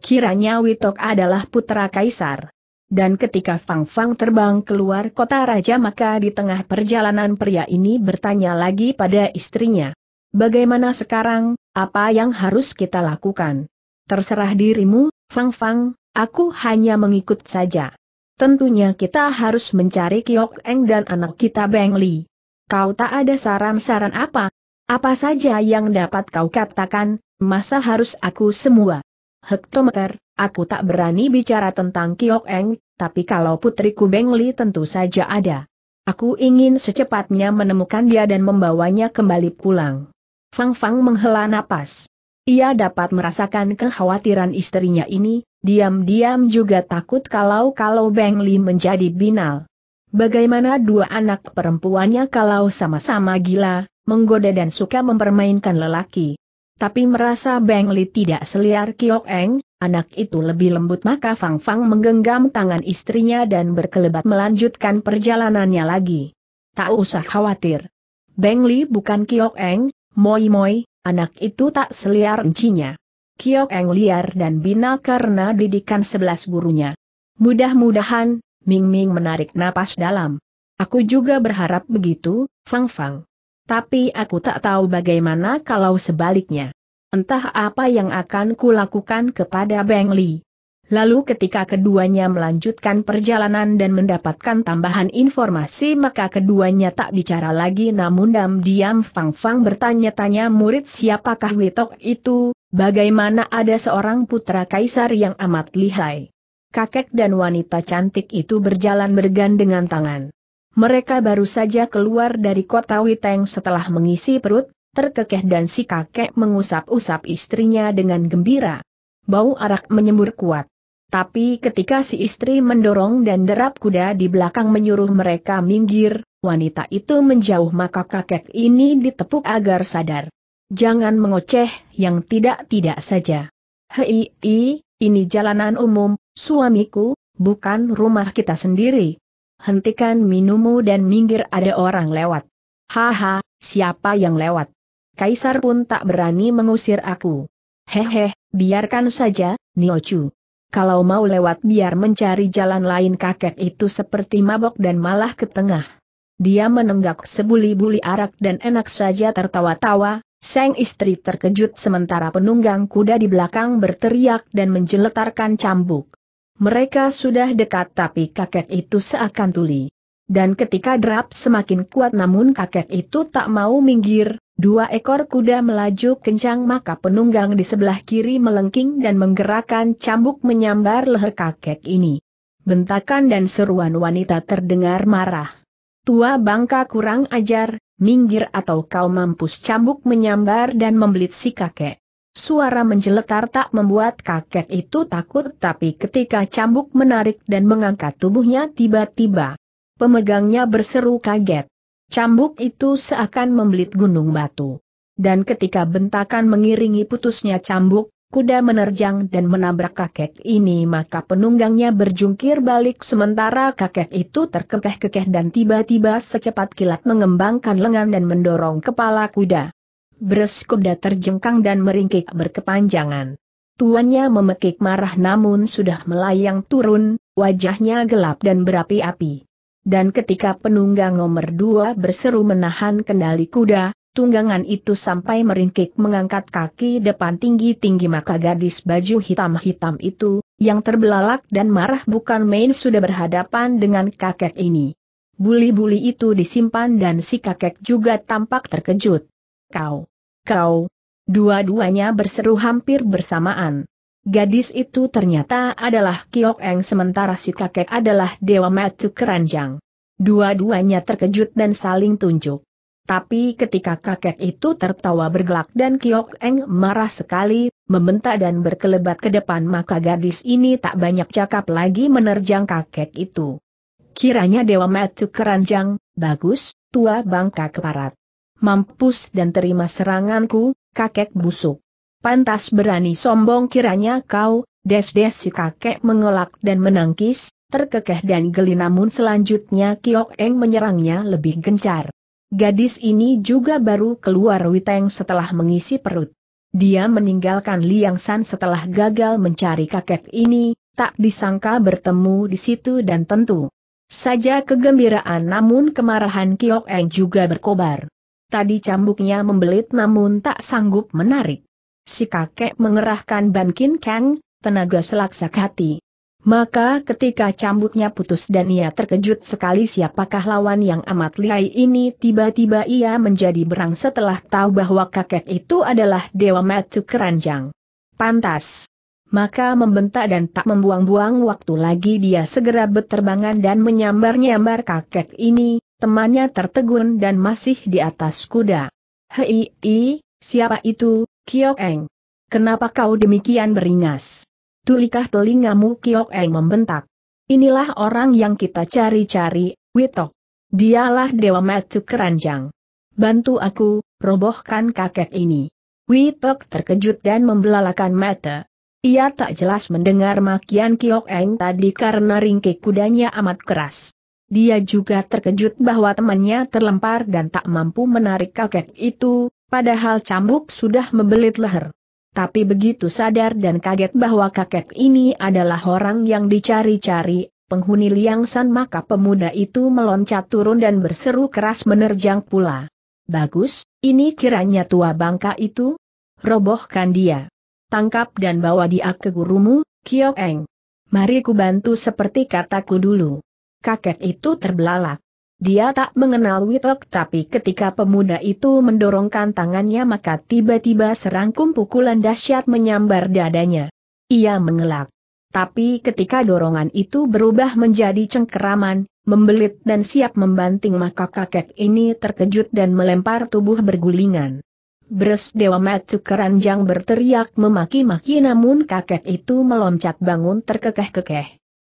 Kiranya Witok adalah putra Kaisar. Dan ketika Fang Fang terbang keluar kota raja maka di tengah perjalanan pria ini bertanya lagi pada istrinya. Bagaimana sekarang, apa yang harus kita lakukan? Terserah dirimu, Fang Fang, aku hanya mengikut saja. Tentunya kita harus mencari Kiok Eng dan anak kita Beng Li. Kau tak ada saran-saran apa? Apa saja yang dapat kau katakan, masa harus aku semua? Hektometer, Aku tak berani bicara tentang Kiok Eng, tapi kalau putriku Bengli Li tentu saja ada. Aku ingin secepatnya menemukan dia dan membawanya kembali pulang. Fang Fang menghela napas. Ia dapat merasakan kekhawatiran istrinya ini, diam-diam juga takut kalau-kalau Beng Li menjadi binal. Bagaimana dua anak perempuannya kalau sama-sama gila, menggoda dan suka mempermainkan lelaki. Tapi merasa Beng Li tidak seliar Kiok Eng, Anak itu lebih lembut maka Fang Fang menggenggam tangan istrinya dan berkelebat melanjutkan perjalanannya lagi. Tak usah khawatir. Beng Li bukan Kiok Eng, Moi Moi, anak itu tak seliar encinya. Kiok Eng liar dan binal karena didikan sebelas gurunya. Mudah-mudahan, Ming Ming menarik napas dalam. Aku juga berharap begitu, Fang Fang. Tapi aku tak tahu bagaimana kalau sebaliknya. Entah apa yang akan kulakukan kepada Beng Li. Lalu ketika keduanya melanjutkan perjalanan dan mendapatkan tambahan informasi maka keduanya tak bicara lagi namun dam diam Fang Fang bertanya-tanya murid siapakah Witok itu, bagaimana ada seorang putra kaisar yang amat lihai. Kakek dan wanita cantik itu berjalan bergandengan tangan. Mereka baru saja keluar dari kota Witeng setelah mengisi perut, terkekeh dan si kakek mengusap-usap istrinya dengan gembira. Bau arak menyembur kuat. Tapi ketika si istri mendorong dan derap kuda di belakang menyuruh mereka minggir, wanita itu menjauh maka kakek ini ditepuk agar sadar. Jangan mengoceh yang tidak-tidak saja. Hei, i, ini jalanan umum, suamiku, bukan rumah kita sendiri. Hentikan minummu dan minggir ada orang lewat. Haha, siapa yang lewat? Kaisar pun tak berani mengusir aku. Hehe, biarkan saja, Niochu. Kalau mau lewat biar mencari jalan lain kakek itu seperti mabok dan malah ke tengah. Dia menenggak sebuli-buli arak dan enak saja tertawa-tawa, sang istri terkejut sementara penunggang kuda di belakang berteriak dan menjeletarkan cambuk. Mereka sudah dekat tapi kakek itu seakan tuli. Dan ketika drap semakin kuat namun kakek itu tak mau minggir, Dua ekor kuda melaju kencang maka penunggang di sebelah kiri melengking dan menggerakkan cambuk menyambar leher kakek ini. Bentakan dan seruan wanita terdengar marah. Tua bangka kurang ajar, minggir atau kau mampus cambuk menyambar dan membelit si kakek. Suara menjeletar tak membuat kakek itu takut tapi ketika cambuk menarik dan mengangkat tubuhnya tiba-tiba. Pemegangnya berseru kaget. Cambuk itu seakan membelit gunung batu. Dan ketika bentakan mengiringi putusnya cambuk, kuda menerjang dan menabrak kakek ini maka penunggangnya berjungkir balik sementara kakek itu terkekeh-kekeh dan tiba-tiba secepat kilat mengembangkan lengan dan mendorong kepala kuda. Bres kuda terjengkang dan meringkik berkepanjangan. Tuannya memekik marah namun sudah melayang turun, wajahnya gelap dan berapi-api dan ketika penunggang nomor dua berseru menahan kendali kuda, tunggangan itu sampai meringkik mengangkat kaki depan tinggi-tinggi maka gadis baju hitam-hitam itu, yang terbelalak dan marah bukan main sudah berhadapan dengan kakek ini. Buli-buli itu disimpan dan si kakek juga tampak terkejut. Kau, kau, dua-duanya berseru hampir bersamaan. Gadis itu ternyata adalah Kiok Eng sementara si kakek adalah Dewa Matu Keranjang. Dua-duanya terkejut dan saling tunjuk. Tapi ketika kakek itu tertawa bergelak dan Kiok Eng marah sekali, membentak dan berkelebat ke depan maka gadis ini tak banyak cakap lagi menerjang kakek itu. Kiranya Dewa Matu Keranjang, bagus, tua bangka keparat. Mampus dan terima seranganku, kakek busuk pantas berani sombong kiranya kau, des-des si kakek mengelak dan menangkis, terkekeh dan geli namun selanjutnya Kiok Eng menyerangnya lebih gencar. Gadis ini juga baru keluar Witeng setelah mengisi perut. Dia meninggalkan Liang San setelah gagal mencari kakek ini, tak disangka bertemu di situ dan tentu saja kegembiraan namun kemarahan Kiok Eng juga berkobar. Tadi cambuknya membelit namun tak sanggup menarik si kakek mengerahkan Bankin Kang, tenaga selaksak hati. Maka ketika cambuknya putus dan ia terkejut sekali siapakah lawan yang amat lihai ini tiba-tiba ia menjadi berang setelah tahu bahwa kakek itu adalah Dewa Matsu Keranjang. Pantas. Maka membentak dan tak membuang-buang waktu lagi dia segera beterbangan dan menyambar-nyambar kakek ini, temannya tertegun dan masih di atas kuda. Hei, siapa itu, Kiok Eng. Kenapa kau demikian beringas? Tulikah telingamu Kiok Eng membentak. Inilah orang yang kita cari-cari, Witok. Dialah Dewa Macu Keranjang. Bantu aku, robohkan kakek ini. Witok terkejut dan membelalakan mata. Ia tak jelas mendengar makian Kiok Eng tadi karena ringkik kudanya amat keras. Dia juga terkejut bahwa temannya terlempar dan tak mampu menarik kakek itu, padahal cambuk sudah membelit leher. Tapi begitu sadar dan kaget bahwa kakek ini adalah orang yang dicari-cari, penghuni Liang San maka pemuda itu meloncat turun dan berseru keras menerjang pula. Bagus, ini kiranya tua bangka itu? Robohkan dia. Tangkap dan bawa dia ke gurumu, Kiok Eng. Mari ku bantu seperti kataku dulu. Kakek itu terbelalak. Dia tak mengenal Witok tapi ketika pemuda itu mendorongkan tangannya maka tiba-tiba serangkum pukulan dahsyat menyambar dadanya. Ia mengelak. Tapi ketika dorongan itu berubah menjadi cengkeraman, membelit dan siap membanting maka kakek ini terkejut dan melempar tubuh bergulingan. Bres Dewa Matsu Keranjang berteriak memaki-maki namun kakek itu meloncat bangun terkekeh-kekeh.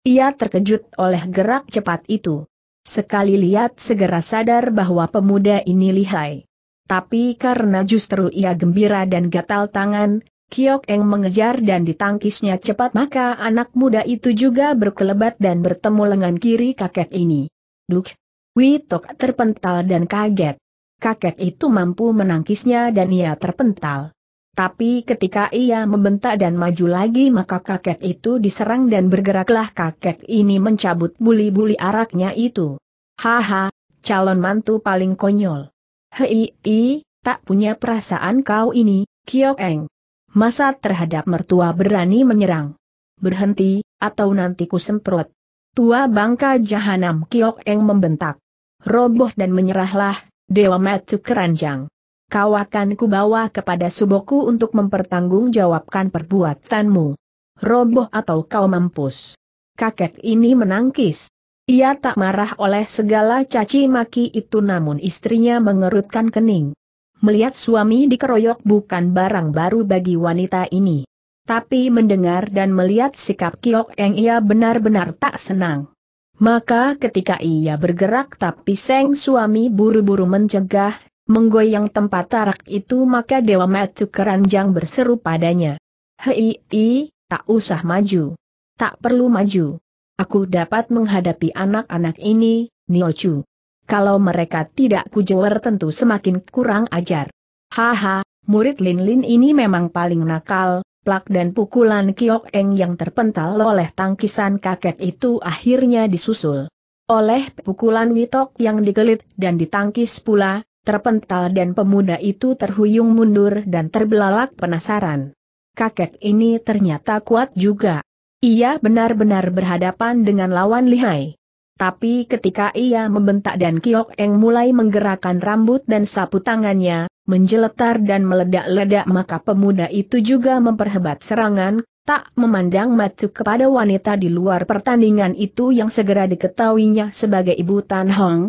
Ia terkejut oleh gerak cepat itu. Sekali lihat segera sadar bahwa pemuda ini lihai. Tapi karena justru ia gembira dan gatal tangan, Kiok Eng mengejar dan ditangkisnya cepat maka anak muda itu juga berkelebat dan bertemu lengan kiri kakek ini. Duk! Witok terpental dan kaget. Kakek itu mampu menangkisnya dan ia terpental. Tapi ketika ia membentak dan maju lagi maka kakek itu diserang dan bergeraklah kakek ini mencabut buli-buli araknya itu. Haha, calon mantu paling konyol. Hei, i, tak punya perasaan kau ini, Kiok Eng. Masa terhadap mertua berani menyerang. Berhenti, atau nanti ku semprot. Tua bangka jahanam Kiok Eng membentak. Roboh dan menyerahlah, Dewa Matsu Keranjang kau akan kubawa kepada Suboku untuk mempertanggungjawabkan perbuatanmu. Roboh atau kau mampus. Kakek ini menangkis. Ia tak marah oleh segala caci maki itu namun istrinya mengerutkan kening. Melihat suami dikeroyok bukan barang baru bagi wanita ini. Tapi mendengar dan melihat sikap Kiok yang ia benar-benar tak senang. Maka ketika ia bergerak tapi seng suami buru-buru mencegah menggoyang tempat tarak itu maka Dewa Matsu Keranjang berseru padanya. Hei, i, tak usah maju. Tak perlu maju. Aku dapat menghadapi anak-anak ini, Niochu. Kalau mereka tidak kujewer tentu semakin kurang ajar. Haha, murid Lin Lin ini memang paling nakal, plak dan pukulan Kiok Eng yang terpental oleh tangkisan kakek itu akhirnya disusul oleh pukulan Witok yang digelit dan ditangkis pula, terpental dan pemuda itu terhuyung mundur dan terbelalak penasaran. Kakek ini ternyata kuat juga. Ia benar-benar berhadapan dengan lawan lihai. Tapi ketika ia membentak dan Kiok Eng mulai menggerakkan rambut dan sapu tangannya, menjeletar dan meledak-ledak maka pemuda itu juga memperhebat serangan, tak memandang macu kepada wanita di luar pertandingan itu yang segera diketahuinya sebagai ibu Tan Hong.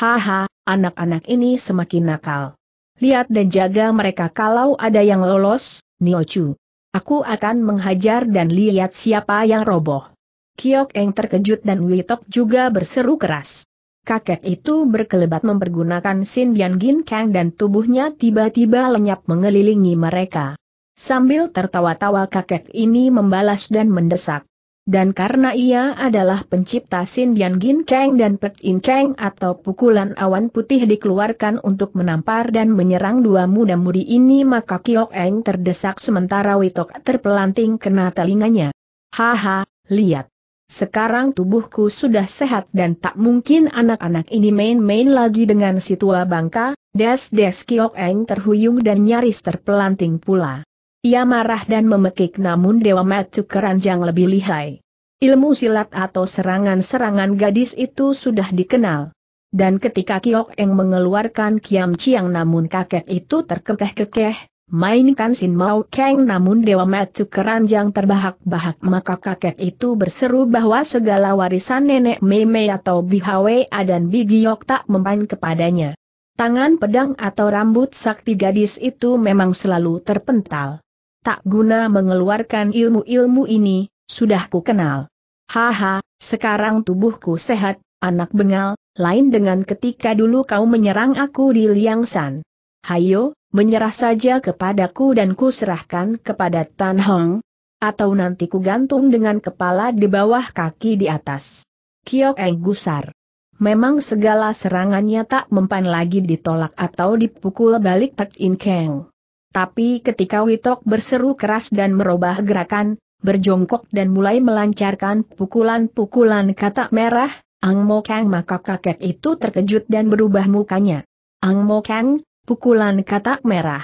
Haha, anak-anak ini semakin nakal. Lihat dan jaga mereka kalau ada yang lolos, Niochu. Aku akan menghajar dan lihat siapa yang roboh. Kiok Eng terkejut dan Witok juga berseru keras. Kakek itu berkelebat mempergunakan Sin Sindian Gin Kang dan tubuhnya tiba-tiba lenyap mengelilingi mereka. Sambil tertawa-tawa kakek ini membalas dan mendesak dan karena ia adalah pencipta Sin Dian Gin Kang dan Pet In Kang atau pukulan awan putih dikeluarkan untuk menampar dan menyerang dua muda-mudi ini maka Kiok Eng terdesak sementara Witok terpelanting kena telinganya. Haha, lihat. Sekarang tubuhku sudah sehat dan tak mungkin anak-anak ini main-main lagi dengan si tua bangka, des-des Kiok Eng terhuyung dan nyaris terpelanting pula. Ia marah dan memekik namun Dewa Matuk Keranjang lebih lihai. Ilmu silat atau serangan-serangan gadis itu sudah dikenal. Dan ketika Kiok Eng mengeluarkan Kiam Chiang namun kakek itu terkekeh-kekeh, mainkan Sin mau Kang namun Dewa Matuk Keranjang terbahak-bahak maka kakek itu berseru bahwa segala warisan nenek Meme atau Bihawea dan Bigiok tak mempan kepadanya. Tangan pedang atau rambut sakti gadis itu memang selalu terpental tak guna mengeluarkan ilmu-ilmu ini, sudah ku kenal. Haha, sekarang tubuhku sehat, anak bengal, lain dengan ketika dulu kau menyerang aku di Liang San. Hayo, menyerah saja kepadaku dan ku serahkan kepada Tan Hong. Atau nanti ku gantung dengan kepala di bawah kaki di atas. Kiok Eng gusar. Memang segala serangannya tak mempan lagi ditolak atau dipukul balik Pek In Keng. Tapi ketika Witok berseru keras dan merubah gerakan, berjongkok dan mulai melancarkan pukulan-pukulan katak merah, Ang Mo Kang maka kakek itu terkejut dan berubah mukanya. Ang Mo Kang, pukulan katak merah.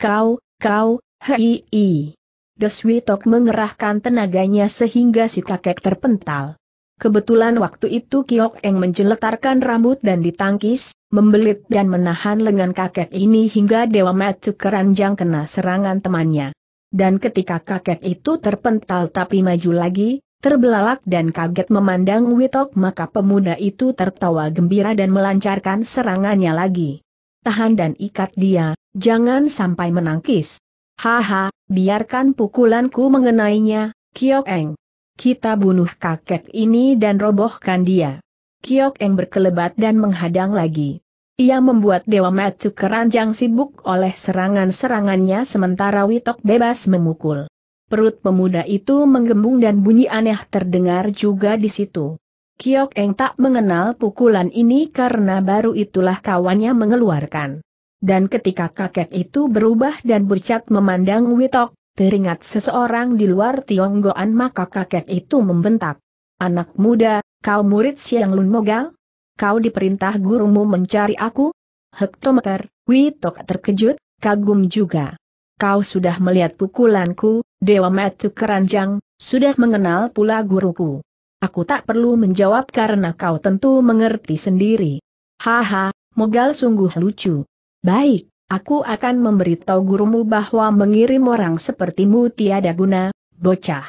Kau, kau, hei, Deswitok mengerahkan tenaganya sehingga si kakek terpental. Kebetulan waktu itu Kiok Eng menjeletarkan rambut dan ditangkis, membelit dan menahan lengan kakek ini hingga Dewa Macu keranjang kena serangan temannya. Dan ketika kakek itu terpental tapi maju lagi, terbelalak dan kaget memandang Witok maka pemuda itu tertawa gembira dan melancarkan serangannya lagi. Tahan dan ikat dia, jangan sampai menangkis. Haha, biarkan pukulanku mengenainya, Kiok Eng. Kita bunuh kakek ini dan robohkan dia. Kiok Eng berkelebat dan menghadang lagi. Ia membuat Dewa Matsu keranjang sibuk oleh serangan-serangannya sementara Witok bebas memukul. Perut pemuda itu menggembung dan bunyi aneh terdengar juga di situ. Kiok Eng tak mengenal pukulan ini karena baru itulah kawannya mengeluarkan. Dan ketika kakek itu berubah dan bercak memandang Witok, teringat seseorang di luar Tionggoan maka kakek itu membentak. Anak muda, kau murid Siang Lun Mogal? Kau diperintah gurumu mencari aku? Hektometer, Witok terkejut, kagum juga. Kau sudah melihat pukulanku, Dewa Metu Keranjang, sudah mengenal pula guruku. Aku tak perlu menjawab karena kau tentu mengerti sendiri. Haha, Mogal sungguh lucu. Baik, Aku akan memberitahu gurumu bahwa mengirim orang sepertimu tiada guna, bocah.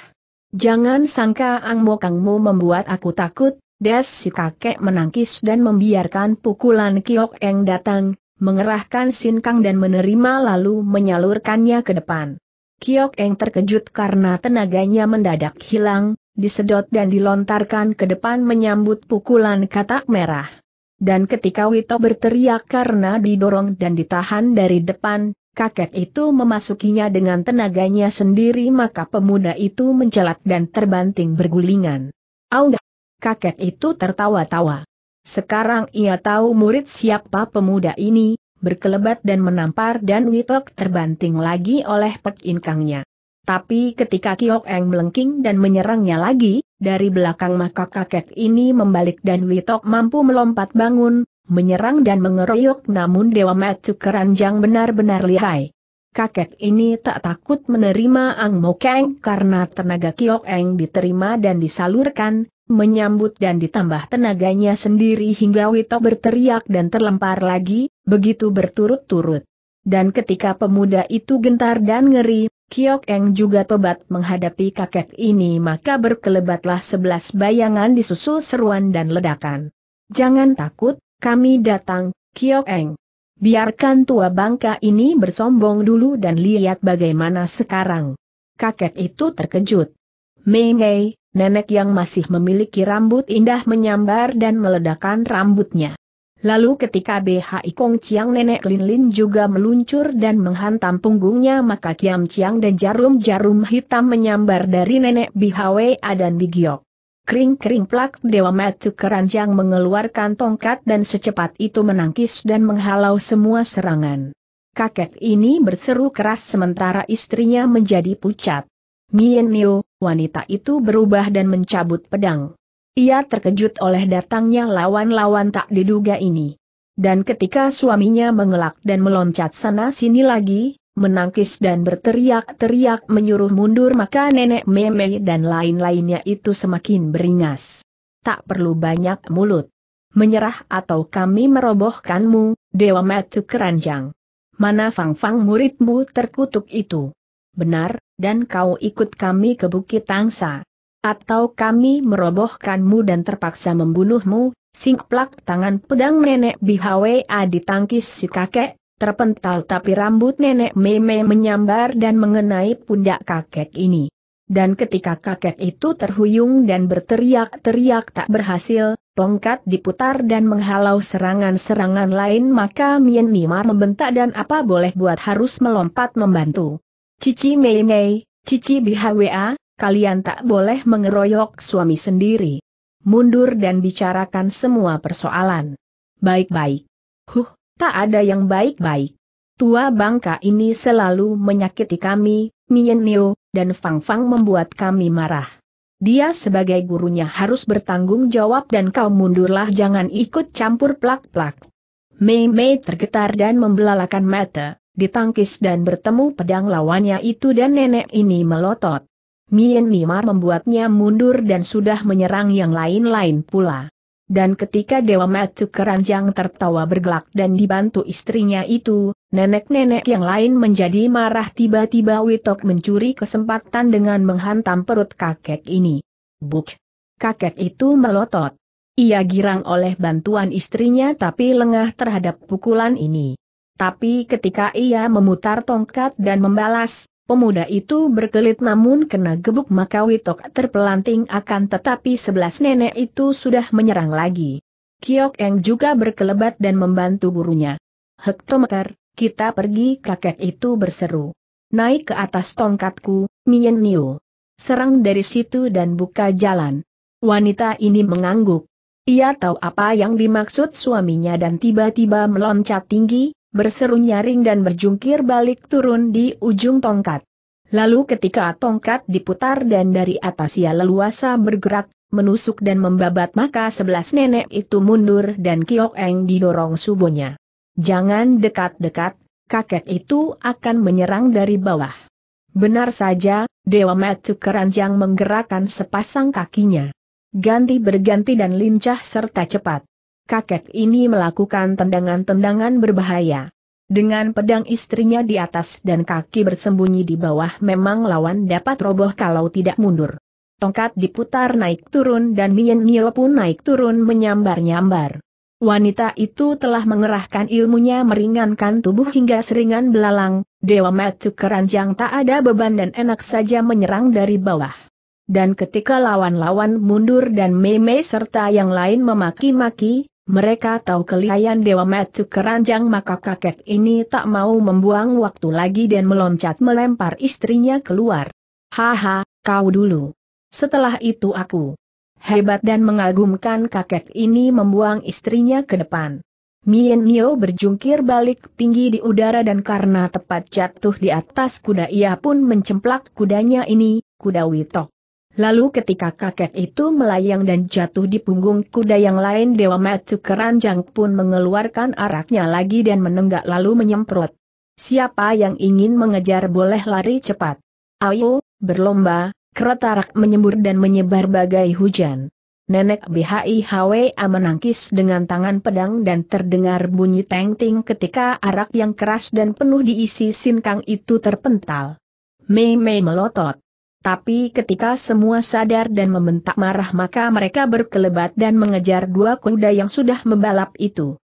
Jangan sangka angmokangmu membuat aku takut, des si kakek menangkis dan membiarkan pukulan kiok eng datang, mengerahkan sinkang dan menerima lalu menyalurkannya ke depan. Kiok Eng terkejut karena tenaganya mendadak hilang, disedot dan dilontarkan ke depan menyambut pukulan katak merah. Dan ketika Wito berteriak karena didorong dan ditahan dari depan, kakek itu memasukinya dengan tenaganya sendiri maka pemuda itu mencelat dan terbanting bergulingan. Audah! Kakek itu tertawa-tawa. Sekarang ia tahu murid siapa pemuda ini, berkelebat dan menampar dan Witok terbanting lagi oleh pekinkangnya. Tapi ketika Kiok Eng melengking dan menyerangnya lagi, dari belakang maka kakek ini membalik dan Witok mampu melompat bangun, menyerang dan mengeroyok namun Dewa Macu Keranjang benar-benar lihai. Kakek ini tak takut menerima Ang Keng karena tenaga Kiok Eng diterima dan disalurkan, menyambut dan ditambah tenaganya sendiri hingga Witok berteriak dan terlempar lagi, begitu berturut-turut. Dan ketika pemuda itu gentar dan ngeri, Kiok Eng juga tobat menghadapi kakek ini maka berkelebatlah sebelas bayangan disusul seruan dan ledakan. Jangan takut, kami datang, Kiok Eng. Biarkan tua bangka ini bersombong dulu dan lihat bagaimana sekarang. Kakek itu terkejut. Mei nenek yang masih memiliki rambut indah menyambar dan meledakan rambutnya. Lalu ketika BHI Kong Chiang nenek Lin Lin juga meluncur dan menghantam punggungnya maka Kiam Chiang dan jarum-jarum hitam menyambar dari nenek Bihwe dan Bigiok. Kering-kering plak Dewa Matsu Keranjang mengeluarkan tongkat dan secepat itu menangkis dan menghalau semua serangan. Kakek ini berseru keras sementara istrinya menjadi pucat. Mien Niu, wanita itu berubah dan mencabut pedang. Ia terkejut oleh datangnya lawan-lawan tak diduga ini. Dan ketika suaminya mengelak dan meloncat sana-sini lagi, menangkis dan berteriak-teriak menyuruh mundur maka nenek meme dan lain-lainnya itu semakin beringas. Tak perlu banyak mulut. Menyerah atau kami merobohkanmu, Dewa Metu Keranjang. Mana fang-fang muridmu terkutuk itu? Benar, dan kau ikut kami ke Bukit Tangsa. Atau kami merobohkanmu dan terpaksa membunuhmu, singplak tangan pedang nenek Bihwa ditangkis si kakek, terpental tapi rambut nenek Meme menyambar dan mengenai pundak kakek ini. Dan ketika kakek itu terhuyung dan berteriak-teriak tak berhasil, tongkat diputar dan menghalau serangan-serangan lain maka Mien Nimar membentak dan apa boleh buat harus melompat membantu. Cici Mei Mei, Cici Bihwa, kalian tak boleh mengeroyok suami sendiri. Mundur dan bicarakan semua persoalan. Baik-baik. Huh, tak ada yang baik-baik. Tua bangka ini selalu menyakiti kami, Mien Neo, dan Fang Fang membuat kami marah. Dia sebagai gurunya harus bertanggung jawab dan kau mundurlah jangan ikut campur plak-plak. Mei Mei tergetar dan membelalakan mata, ditangkis dan bertemu pedang lawannya itu dan nenek ini melotot. Mien Nimar membuatnya mundur dan sudah menyerang yang lain-lain pula. Dan ketika Dewa Matu Keranjang tertawa bergelak dan dibantu istrinya itu, nenek-nenek yang lain menjadi marah tiba-tiba Witok mencuri kesempatan dengan menghantam perut kakek ini. Buk! Kakek itu melotot. Ia girang oleh bantuan istrinya tapi lengah terhadap pukulan ini. Tapi ketika ia memutar tongkat dan membalas, Pemuda itu berkelit namun kena gebuk maka Witok terpelanting akan tetapi sebelas nenek itu sudah menyerang lagi. Kiok Eng juga berkelebat dan membantu gurunya. Hektometer, kita pergi kakek itu berseru. Naik ke atas tongkatku, Mien Niu. Serang dari situ dan buka jalan. Wanita ini mengangguk. Ia tahu apa yang dimaksud suaminya dan tiba-tiba meloncat tinggi, berseru nyaring dan berjungkir balik turun di ujung tongkat. Lalu ketika tongkat diputar dan dari atas ia leluasa bergerak, menusuk dan membabat maka sebelas nenek itu mundur dan Kiok Eng didorong subuhnya. Jangan dekat-dekat, kakek itu akan menyerang dari bawah. Benar saja, Dewa Matsu Keranjang menggerakkan sepasang kakinya. Ganti berganti dan lincah serta cepat kakek ini melakukan tendangan-tendangan berbahaya. Dengan pedang istrinya di atas dan kaki bersembunyi di bawah memang lawan dapat roboh kalau tidak mundur. Tongkat diputar naik turun dan Mien Nio pun naik turun menyambar-nyambar. Wanita itu telah mengerahkan ilmunya meringankan tubuh hingga seringan belalang, Dewa Matsu keranjang tak ada beban dan enak saja menyerang dari bawah. Dan ketika lawan-lawan mundur dan Meme serta yang lain memaki-maki, mereka tahu kelihayan Dewa Metsu keranjang maka kakek ini tak mau membuang waktu lagi dan meloncat melempar istrinya keluar. Haha, kau dulu. Setelah itu aku. Hebat dan mengagumkan kakek ini membuang istrinya ke depan. Mien Nio berjungkir balik tinggi di udara dan karena tepat jatuh di atas kuda ia pun mencemplak kudanya ini, kuda Witok. Lalu ketika kakek itu melayang dan jatuh di punggung kuda yang lain Dewa Matsu Keranjang pun mengeluarkan araknya lagi dan menenggak lalu menyemprot. Siapa yang ingin mengejar boleh lari cepat. Ayo, berlomba, keretarak menyembur dan menyebar bagai hujan. Nenek BHIHWA menangkis dengan tangan pedang dan terdengar bunyi tengting ketika arak yang keras dan penuh diisi sinkang itu terpental. Mei-mei melotot. Tapi ketika semua sadar dan membentak marah maka mereka berkelebat dan mengejar dua kuda yang sudah membalap itu.